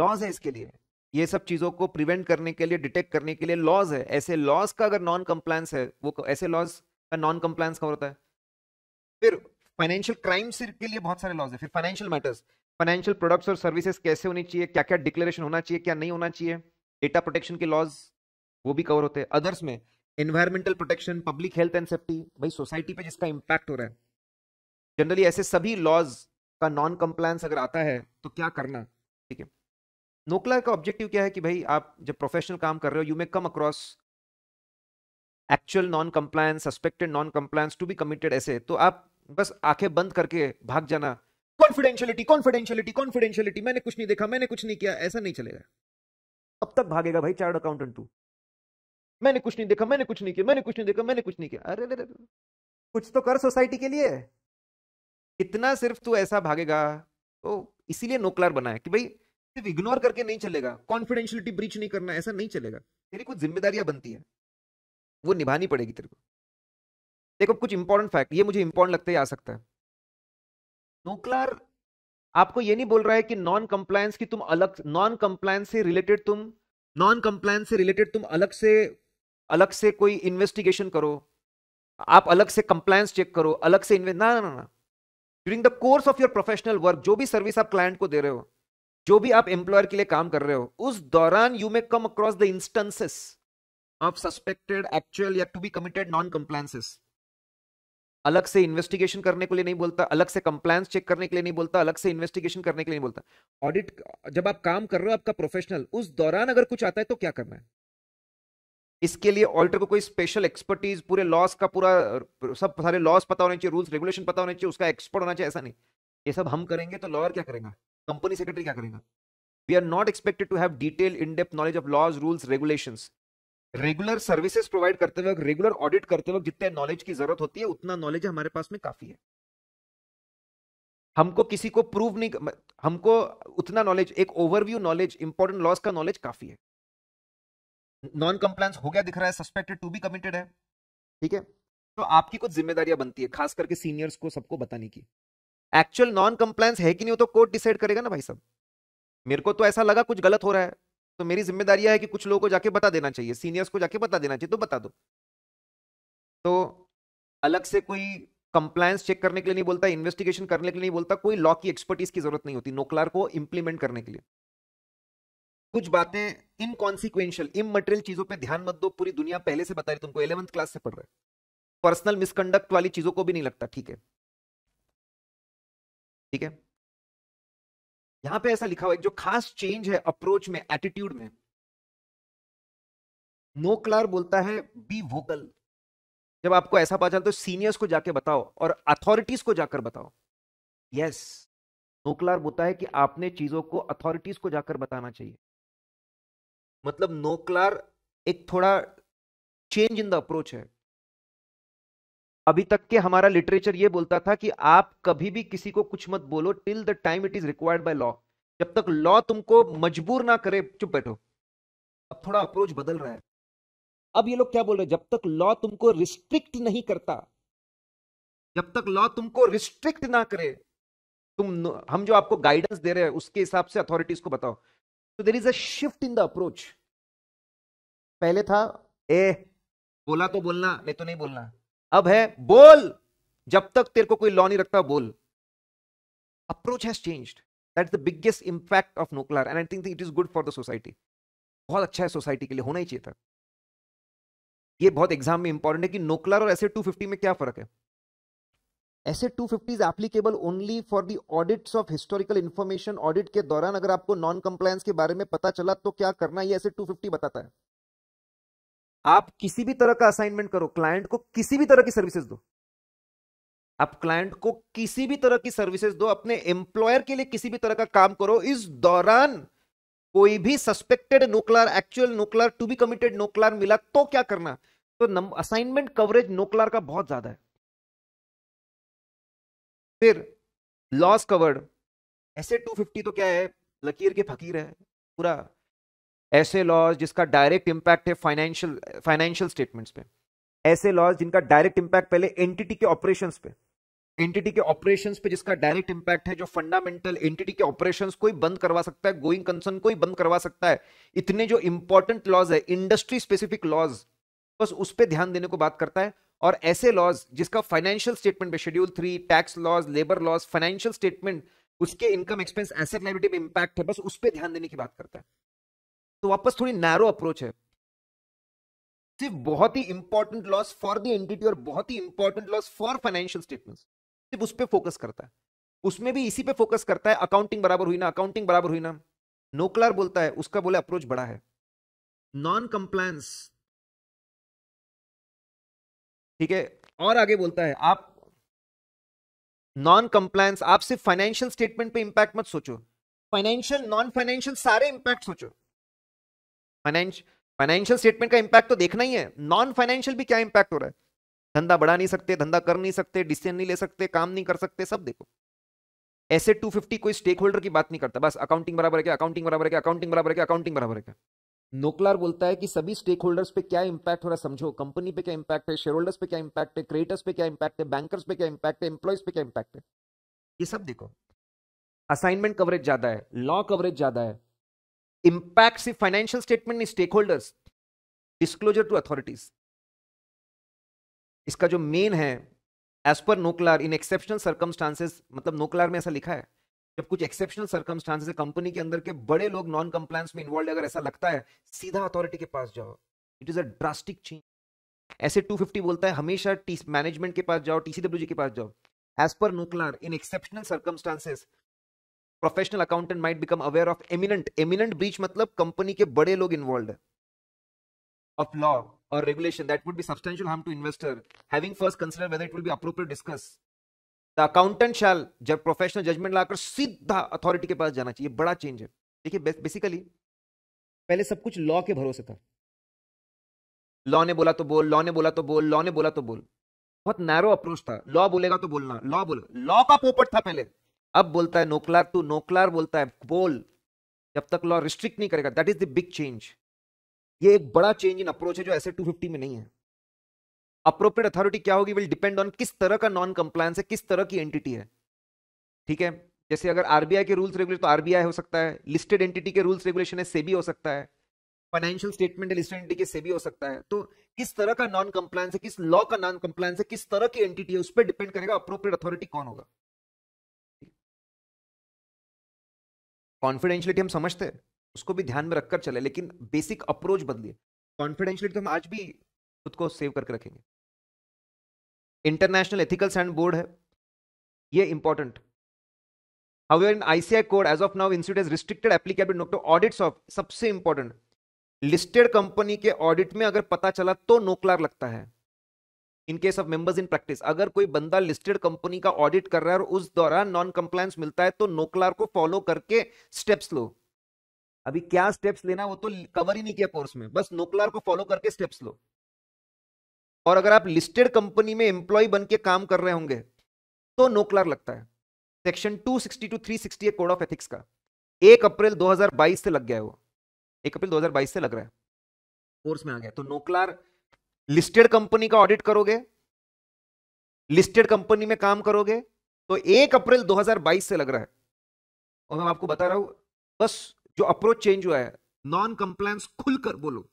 लॉज है इसके लिए ये सब चीज़ों को प्रिवेंट करने के लिए डिटेक्ट करने के लिए लॉज है ऐसे लॉज का अगर नॉन कंप्लायंस है वो ऐसे लॉज का नॉन कंप्लायंस का होता है फिर फाइनेंशियल क्राइम्स के लिए बहुत सारे लॉज है फिर फाइनेंशियल मैटर्स फाइनेंशियल प्रोडक्ट्स और सर्विसेज कैसे होनी चाहिए क्या क्या डिक्लेरेशन होना चाहिए क्या नहीं होना चाहिए डेटा प्रोटेक्शन के लॉज वो भी कवर होते हैं अदर्स में environmental protection public health and safety भाई सोसाइटी पे जिसका इम्पैक्ट हो रहा है जनरली ऐसे सभी लॉज का नॉन कंप्लायंस अगर आता है तो क्या करना ठीक है नोकला का ऑब्जेक्टिव क्या है कि भाई आप जब प्रोफेशनल काम कर रहे हो you may come across actual non compliance suspected non compliance to be committed ऐसे तो आप बस आंखें बंद करके भाग जाना कॉन्फिडेंशियलिटी कॉन्फिडेंशियलिटी कॉन्फिडेंशियलिटी मैंने कुछ नहीं देखा मैंने कुछ नहीं किया ऐसा नहीं चलेगा अब तक भागेगा भाई चार्ट अकाउंटेंट तू मैंने कुछ नहीं देखा मैंने कुछ नहीं किया मैंने कुछ नहीं देखा मैंने कुछ नहीं किया अरे अरे कुछ तो कर सोसाइटी के लिए इतना सिर्फ तू ऐसा भागेगा तो इसीलिए नोकलर बना है कि भाई सिर्फ इग्नोर करके नहीं चलेगा कॉन्फिडेंशियलिटी ब्रीच नहीं करना ऐसा नहीं चलेगा तेरी कुछ जिम्मेदारियां बनती है वो निभानी पड़ेगी तेरे को देखो कुछ इंपॉर्टेंट फैक्ट ये मुझे इंपॉर्टेंट लगता है आ सकता है नोकलर आपको ये नहीं बोल रहा है कि नॉन कंप्लायंस की तुम अलग नॉन कंप्लायंस से रिलेटेड तुम नॉन कंप्लायंस से रिलेटेड तुम अलग से अलग से कोई इन्वेस्टिगेशन करो आप अलग से कंप्लायंस चेक करो अलग से ना ना ना during the course of your professional work जो भी सर्विस आप क्लाइंट को दे रहे हो जो भी आप एम्प्लॉयर के लिए काम कर रहे हो उस दौरान you may come across the instances of suspected actual या to be committed non compliances अलग से इन्वेस्टिगेशन करने के लिए नहीं बोलता अलग से कंप्लायंस चेक करने के लिए नहीं बोलता अलग से इन्वेस्टिगेशन करने के लिए नहीं बोलता ऑडिट जब आप काम कर रहे हो आपका प्रोफेशनल उस दौरान अगर कुछ आता है तो क्या करना है इसके लिए ऑडिटर को कोई स्पेशल एक्सपर्टीज पूरे लॉस का पूरा सब सारे लॉस पता होने चाहिए रूल्स रेगुलेशन पता होने चाहिए उसका एक्सपर्ट होना चाहिए ऐसा नहीं ये सब हम करेंगे तो लॉयर क्या करेगा कंपनी सेक्रेटरी क्या करेगा we are not expected to have detail in depth knowledge of laws rules regulations regular services provide करते वक्त रेगुलर ऑडिट करते वक्त जितने नॉलेज की जरूरत होती है उतना नॉलेज हमारे पास में काफी है हमको किसी को प्रूव नहीं हमको उतना नॉलेज एक ओवरव्यू नॉलेज इंपॉर्टेंट लॉस का नॉलेज काफी है नॉन कंप्लायंस हो गया दिख रहा है सस्पेक्टेड टू बी कमिटेड है ठीक है तो आपकी कुछ जिम्मेदारियां बनती है खास करके सीनियर्स को सबको बताने की एक्चुअल नॉन कंप्लायंस है कि नहीं हो तो कोर्ट डिसाइड करेगा ना भाई साहब मेरे को तो ऐसा लगा कुछ गलत हो रहा है तो मेरी जिम्मेदारी है कि कुछ लोगों को जाके बता देना चाहिए सीनियर्स को जाके बता देना चाहिए तो बता दो तो अलग से कोई कंप्लायंस चेक करने के लिए नहीं बोलता इन्वेस्टिगेशन करने के लिए नहीं बोलता कोई लॉ की एक्सपर्टीज की जरूरत नहीं होती नोकलार को इंप्लीमेंट करने के लिए कुछ बातें इनकॉन्सिक्वेंशियल इमटेरियल चीजों पर ध्यान मत दो पूरी दुनिया पहले से बता रही तुमको इलेवंथ क्लास से पढ़ रहे पर्सनल मिसकंडक्ट वाली चीजों को भी नहीं लगता ठीक है ठीक है यहां पे ऐसा लिखा हुआ है जो खास चेंज है अप्रोच में एटीट्यूड में नो क्लार बोलता है बी वोकल जब आपको ऐसा पता चलता तो सीनियर्स को जाके बताओ और अथॉरिटीज को जाकर बताओ यस क्लार बोलता है कि आपने चीजों को अथॉरिटीज को जाकर बताना चाहिए मतलब क्लार एक थोड़ा चेंज इन द अप्रोच है अभी तक के हमारा लिटरेचर ये बोलता था कि आप कभी भी किसी को कुछ मत बोलो till the time it is required by law जब तक लॉ तुमको मजबूर ना करे चुप बैठो अब थोड़ा अप्रोच बदल रहा है अब ये लोग क्या बोल रहे हैं जब तक लॉ तुमको रिस्ट्रिक्ट नहीं करता जब तक लॉ तुमको रिस्ट्रिक्ट ना करे तुम हम जो आपको गाइडेंस दे रहे हैं उसके हिसाब से अथॉरिटीज को बताओ तो there is a shift in the approach पहले था ए बोला तो बोलना नहीं तो नहीं बोलना अब है बोल जब तक तेरे को कोई लॉ नहीं रखता बोल approach has changed that is the biggest impact of NOCLAR and I think it is good for the society बहुत अच्छा है सोसाइटी के लिए होना ही चाहिए था ये बहुत एग्जाम में इंपॉर्टेंट है कि नोकलर और टू 250 में क्या फर्क है SA 250 is applicable only for the audits of historical information audit के दौरान अगर आपको नॉन कंप्लायंस के बारे में पता चला तो क्या करना ये टू 250 बताता है आप किसी भी तरह का असाइनमेंट करो क्लाइंट को किसी भी तरह की सर्विसेज दो आप क्लाइंट को किसी भी तरह की सर्विसेज दो अपने एम्प्लॉयर के लिए किसी भी तरह का काम करो इस दौरान कोई भी suspected NOCLAR actual NOCLAR to be committed NOCLAR मिला तो क्या करना तो असाइनमेंट कवरेज नोकलार का बहुत ज्यादा है फिर लॉस कवर्ड ऐसे 250 तो क्या है लकीर के फकीर है पूरा ऐसे लॉज जिसका डायरेक्ट इंपैक्ट है फाइनेंशियल फाइनेंशियल स्टेटमेंट्स पे ऐसे लॉज जिनका डायरेक्ट इंपैक्ट पहले एंटिटी के ऑपरेशंस पे एंटिटी के ऑपरेशंस पे जिसका डायरेक्ट इम्पैक्ट है जो फंडामेंटल एंटिटी के ऑपरेशंस को ही बंद करवा सकता है गोइंग कंसर्न को ही बंद करवा सकता है इतने जो इंपॉर्टेंट लॉज है इंडस्ट्री स्पेसिफिक लॉज बस उस पर ध्यान देने को बात करता है और ऐसे लॉज जिसका फाइनेंशियल स्टेटमेंट पे schedule three tax laws labour laws financial statement उसके इनकम एक्सपेंस एसेट लाइबिलिटी में इम्पैक्ट है बस उस पर ध्यान देने की बात करता है तो वापस थोड़ी नैरो अप्रोच है सिर्फ बहुत ही important laws for the entity और बहुत ही important laws for financial statement सिर्फ उस पर फोकस करता है उसमें भी इसी पे फोकस करता है अकाउंटिंग बराबर हुई ना अकाउंटिंग बराबर हुई ना नोकलर बोलता है उसका बोले अप्रोच बड़ा है नॉन कंप्लायंस ठीक है और आगे बोलता है आप नॉन कंप्लायंस आप सिर्फ फाइनेंशियल स्टेटमेंट पे इंपैक्ट मत सोचो फाइनेंशियल नॉन फाइनेंशियल सारे इंपैक्ट सोचो फाइनेंशियल स्टेटमेंट का इंपैक्ट तो देखना ही है नॉन फाइनेंशियल भी क्या इंपैक्ट हो रहा है धंधा बढ़ा नहीं सकते धंधा कर नहीं सकते डिसीजन नहीं ले सकते काम नहीं कर सकते सब देखो ऐसे 250 कोई स्टेक होल्डर की बात नहीं करता बस अकाउंटिंग बराबर है अकाउंटिंग बराबर है अकाउंटिंग बराबर है अकाउंटिंग बराबर है नोकलार बोलता है कि सभी स्टेक होल्डर्स पे क्या इम्पैक्ट हो रहा है समझो कंपनी पे क्या इंपैक्ट है शेयर होल्डर्स पे क्या इंपैक्ट है क्रिएटर्स पे क्या इंपैक्ट है बैंकर्स पे क्या इंपैक्ट है एम्प्लॉयज पे क्या इंपैक्ट है ये सब देखो असाइनमेंट कवरेज ज्यादा है लॉ कवरेज ज्यादा है impacts the financial statement stake stakeholders disclosure to authorities इसका जो मेन है as per NOCLAR in exceptional circumstances मतलब नोकलार में ऐसा लिखा है जब कुछ एक्सेप्शनल सर्कमस्टांसेस कंपनी के अंदर के बड़े लोग नॉन कंप्लायंस में इन्वॉल्व अगर ऐसा लगता है सीधा अथॉरिटी के पास जाओ it is a drastic change SA 250 बोलता है हमेशा मैनेजमेंट के पास जाओ टीसीडब्ल्यू के पास जाओ as per NOCLAR in exceptional circumstances professional accountant might become aware of imminent imminent breach मतलब कंपनी के बड़े लोग इन्वॉल्व है of law or regulation that would be substantial harm to investor having first considered whether it will be appropriate discuss the accountant shall जब professional judgement लाकर सीधा authority के पास जाना चाहिए बड़ा चेंज है देखिए बेसिकली पहले सब कुछ लॉ के भरोसे था लॉ ने बोला तो बोल लॉ ने बोला तो बोल लॉ ने बोला तो बोल बहुत नैरो अप्रोच था लॉ बोलेगा तो बोलना लॉ बोल लॉ का पोपट था पहले अब बोलता है नोकलार टू नोकलार बोलता है बोल जब तक लॉ रिस्ट्रिक्ट नहीं करेगा that is the big change ये एक बड़ा चेंज इन अप्रोच है जो ऐसे 250 में नहीं है अप्रोप्रिएट अथॉरिटी क्या होगी विल डिपेंड ऑन किस तरह का नॉन कंप्लायंस है किस तरह की एंटिटी है ठीक है जैसे अगर आरबीआई के रूल्स रेगुलेशन तो आरबीआई हो सकता है लिस्टेड एंटिटी के रूल्स रेगुलेशन है सेबी हो सकता है फाइनेंशियल स्टेटमेंट लिस्टेड एंटिटी के सेबी हो सकता है तो किस तरह का नॉन कंप्लायंस है किस लॉ का नॉन कंप्लायंस है किस तरह की एंटिटी है उस पर डिपेंड करेगा अप्रोप्रिएट अथॉरिटी कौन होगा कॉन्फिडेंशियलिटी हम समझते हैं उसको भी ध्यान में रखकर चले लेकिन बेसिक अप्रोच बदलिए कॉन्फिडेंशियलिटी तो हम आज भी खुद को सेव करके रखेंगे इंटरनेशनल एथिकल सैंड बोर्ड है ये important how in ICI code as of now institute is restricted applicable to audits of सबसे इंपॉर्टेंट लिस्टेड कंपनी के ऑडिट में अगर पता चला तो नोकलार लगता है in case of members in practice अगर कोई बंदा लिस्टेड कंपनी का ऑडिट कर रहा है और उस दौरान नॉन कंप्लायंस मिलता है तो नोकलार को फॉलो करके स्टेप्स लो अभी क्या स्टेप्स लेना वो तो कवर ही नहीं किया कोर्स में बस नोकलार को फॉलो करके स्टेप्स लो और अगर आप लिस्टेड कंपनी में एम्प्लॉय बन के काम कर रहे होंगे तो नोकलार लगता है सेक्शन 260 टू 360 है कोड ऑफ एथिक्स का एक अप्रैल 2022 से लग गया है वो एक अप्रैल 2022 से लग रहा है कोर्स में आ गया तो नोकलार लिस्टेड कंपनी का ऑडिट करोगे लिस्टेड कंपनी में काम करोगे तो एक अप्रैल 2022 से लग रहा है और मैं आपको बता रहा हूं बस जो अप्रोच चेंज हुआ है नॉन कंप्लायंस खुलकर बोलो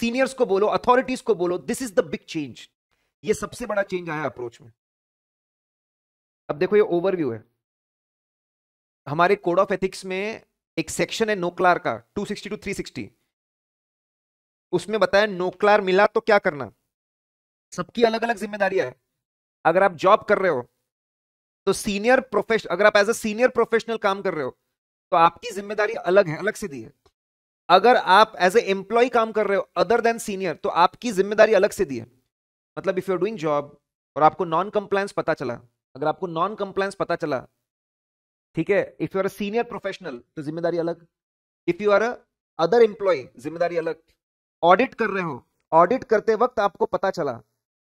सीनियर्स को बोलो अथॉरिटीज को बोलो this is the big change ये सबसे बड़ा चेंज आया अप्रोच में अब देखो ये ओवरव्यू है हमारे कोड ऑफ एथिक्स में एक सेक्शन है नोक्लार का 260 टू सिक्सटी उसमें बताया नोक्लार मिला तो क्या करना सबकी अलग अलग जिम्मेदारियां है अगर आप जॉब कर रहे हो तो सीनियर प्रोफेश अगर आप एज ए सीनियर प्रोफेशनल काम कर रहे हो तो आपकी जिम्मेदारी अलग है अलग से दी है अगर आप एज ए एम्प्लॉय काम कर रहे हो अदर देन सीनियर तो आपकी जिम्मेदारी अलग से दी है मतलब if you are doing job और आपको नॉन कंप्लायंस पता चला अगर आपको नॉन कंप्लायंस पता चला ठीक है if you are a senior professional तो जिम्मेदारी अलग if you are a other employee जिम्मेदारी अलग ऑडिट कर रहे हो ऑडिट करते वक्त आपको पता चला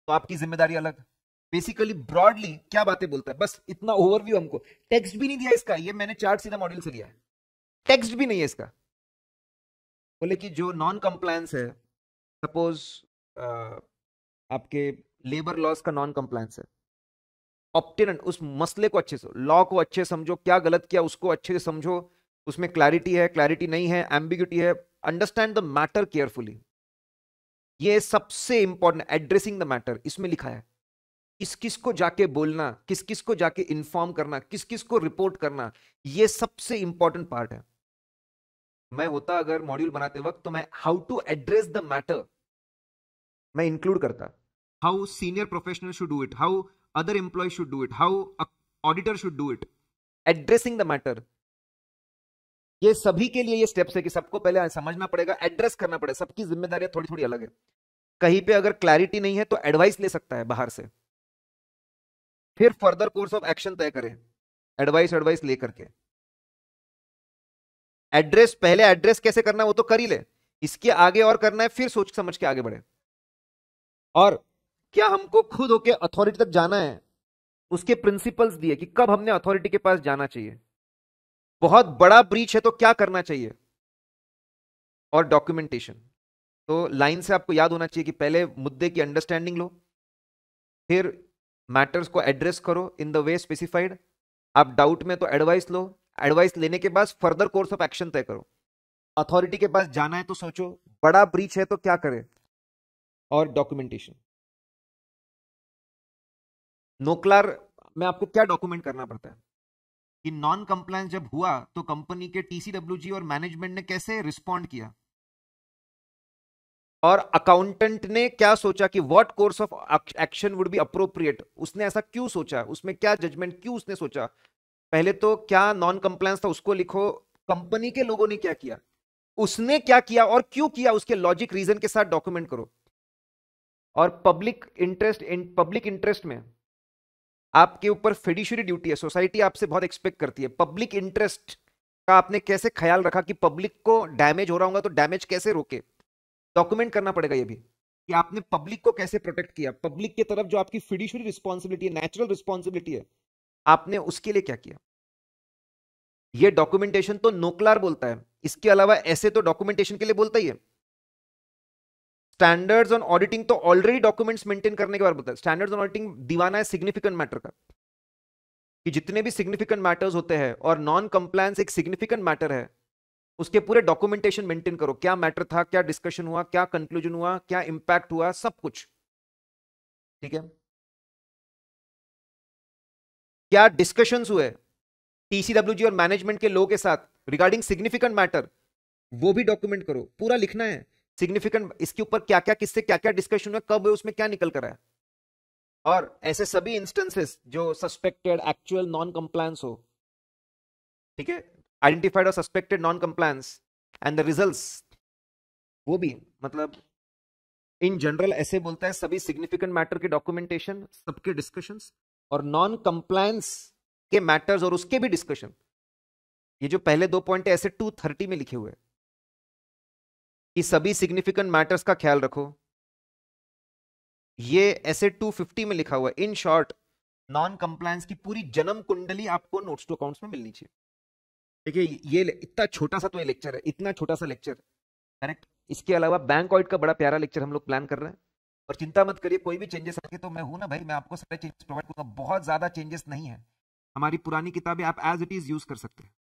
तो आपकी जिम्मेदारी अलग बेसिकली ब्रॉडली क्या बातें बोलता है बस इतना ओवरव्यू हमको टेक्स्ट भी नहीं दिया इसका ये मैंने चार्ट सीधा मॉड्यूल से लिया है टेक्स्ट भी नहीं है इसका बोले कि जो नॉन कंप्लायंस है सपोज आपके लेबर लॉस का नॉन कंप्लायंस है ऑप्टेनेंट उस मसले को अच्छे से लॉ को अच्छे समझो क्या गलत किया उसको अच्छे से समझो उसमें क्लैरिटी है क्लैरिटी नहीं है एम्बिग्यूटी है अंडरस्टैंड द मैटर केयरफुली ये सबसे इंपॉर्टेंट एड्रेसिंग द मैटर इसमें लिखा है किस किस को जाके बोलना किस किस को जाके इन्फॉर्म करना किस किस को रिपोर्ट करना ये सबसे इंपॉर्टेंट पार्ट है मैं होता अगर मॉड्यूल बनाते वक्त तो मैं how to address the matter मैं इंक्लूड करता how senior professional should do it how other employee should do it how auditor should do it addressing the matter ये सभी के लिए ये स्टेप्स है कि सबको पहले समझना पड़ेगा एड्रेस करना पड़ेगा सबकी जिम्मेदारियां थोड़ी थोड़ी अलग है कहीं पे अगर क्लैरिटी नहीं है तो एडवाइस ले सकता है बाहर से फिर फर्दर कोर्स ऑफ एक्शन तय करें एडवाइस एडवाइस लेकर के एड्रेस पहले एड्रेस कैसे करना है वो तो कर ही ले इसके आगे और करना है फिर सोच समझ के आगे बढ़े और क्या हमको खुद होके अथॉरिटी तक जाना है उसके प्रिंसिपल्स दिए कि कब हमने अथॉरिटी के पास जाना चाहिए बहुत बड़ा ब्रीच है तो क्या करना चाहिए और डॉक्यूमेंटेशन तो लाइन से आपको याद होना चाहिए कि पहले मुद्दे की अंडरस्टैंडिंग लो फिर मैटर्स को एड्रेस करो इन द वे स्पेसिफाइड आप डाउट में तो एडवाइस लो एडवाइस लेने के बाद फर्दर कोर्स ऑफ एक्शन तय करो अथॉरिटी के पास जाना है तो सोचो बड़ा ब्रीच है तो क्या करें और डॉक्यूमेंटेशन नोकलार में आपको क्या डॉक्यूमेंट करना पड़ता है कि नॉन कंप्लायंस जब हुआ तो कंपनी के टीसीडब्ल्यूजी और मैनेजमेंट ने कैसे रिस्पॉन्ड किया और अकाउंटेंट ने क्या सोचा कि what course of action would be appropriate उसने ऐसा क्यों सोचा उसमें क्या जजमेंट क्यों उसने सोचा पहले तो क्या नॉन कंप्लायंस था उसको लिखो कंपनी के लोगों ने क्या किया उसने क्या किया और क्यों किया उसके लॉजिक रीजन के साथ डॉक्यूमेंट करो और पब्लिक इंटरेस्ट पब्लिक इंटरेस्ट में आपके ऊपर फेडिशरी ड्यूटी है सोसाइटी आपसे बहुत एक्सपेक्ट करती है पब्लिक इंटरेस्ट का आपने कैसे ख्याल रखा कि पब्लिक को डैमेज हो रहा होगा तो डैमेज कैसे रोके डॉक्यूमेंट करना पड़ेगा ये भी कि आपने पब्लिक को कैसे प्रोटेक्ट किया पब्लिक की तरफ जो आपकी फिडिशरी रिस्पॉन्सिबिलिटी है नेचुरल रिस्पॉन्सिबिलिटी है आपने उसके लिए क्या किया ये डॉक्यूमेंटेशन तो नोकलार बोलता है इसके अलावा ऐसे तो डॉक्यूमेंटेशन के लिए बोलता ही है स्टैंडर्ड्स ऑन ऑडिटिंग तो ऑलरेडी डॉक्यूमेंट्स मेंटेन करने के बारे बताया स्टैंडर्ड्स ऑन ऑडिटिंग दीवाना है सिग्निफिकेंट मैटर का कि जितने भी सिग्निफिकेंट मैटर्स होते हैं और नॉन कंप्लायंस एक सिग्निफिकेंट मैटर है उसके पूरे डॉक्यूमेंटेशन मेंटेन करो क्या मैटर था क्या डिस्कशन हुआ क्या कंक्लूजन हुआ क्या इंपैक्ट हुआ सब कुछ ठीक है क्या डिस्कशंस हुए टीसीडब्ल्यू और मैनेजमेंट के लोगों के साथ रिगार्डिंग सिग्निफिकेंट मैटर वो भी डॉक्यूमेंट करो पूरा लिखना है सिग्निफिकेंट इसके ऊपर क्या क्या किससे क्या क्या डिस्कशन हुआ कब उसमें क्या निकल कर है और ऐसे सभी इंस्टेंसेस जो सस्पेक्टेड एक्चुअल नॉन कंप्लायंस हो ठीक है आइडेंटिफाइड और suspected non compliance and the result वो भी मतलब इन जनरल ऐसे बोलता है सभी सिग्निफिकेंट मैटर के डॉक्यूमेंटेशन सबके डिस्कशन और नॉन कंप्लायंस के मैटर्स और उसके भी डिस्कशन ये जो पहले दो पॉइंट ऐसे टू थर्टी में लिखे हुए हैं कि सभी सिग्निफिकेंट मैटर्स का ख्याल रखो ये ऐसे 250 में लिखा हुआ है इन शॉर्ट नॉन कंप्लायंस की पूरी जन्म कुंडली आपको नोट्स टू अकाउंट्स में मिलनी चाहिए देखिए ये इतना छोटा सा तो ये लेक्चर है इतना छोटा सा लेक्चर करेक्ट इसके अलावा बैंक ऑइट का बड़ा प्यारा लेक्चर हम लोग प्लान कर रहे हैं और चिंता मत करिए कोई भी चेंजेस आके तो मैं हूं ना भाई मैं आपको सारे चेंजेस प्रोवाइड करूंगा बहुत ज्यादा चेंजेस नहीं है हमारी पुरानी किताबें आप एज इट इज यूज कर सकते हैं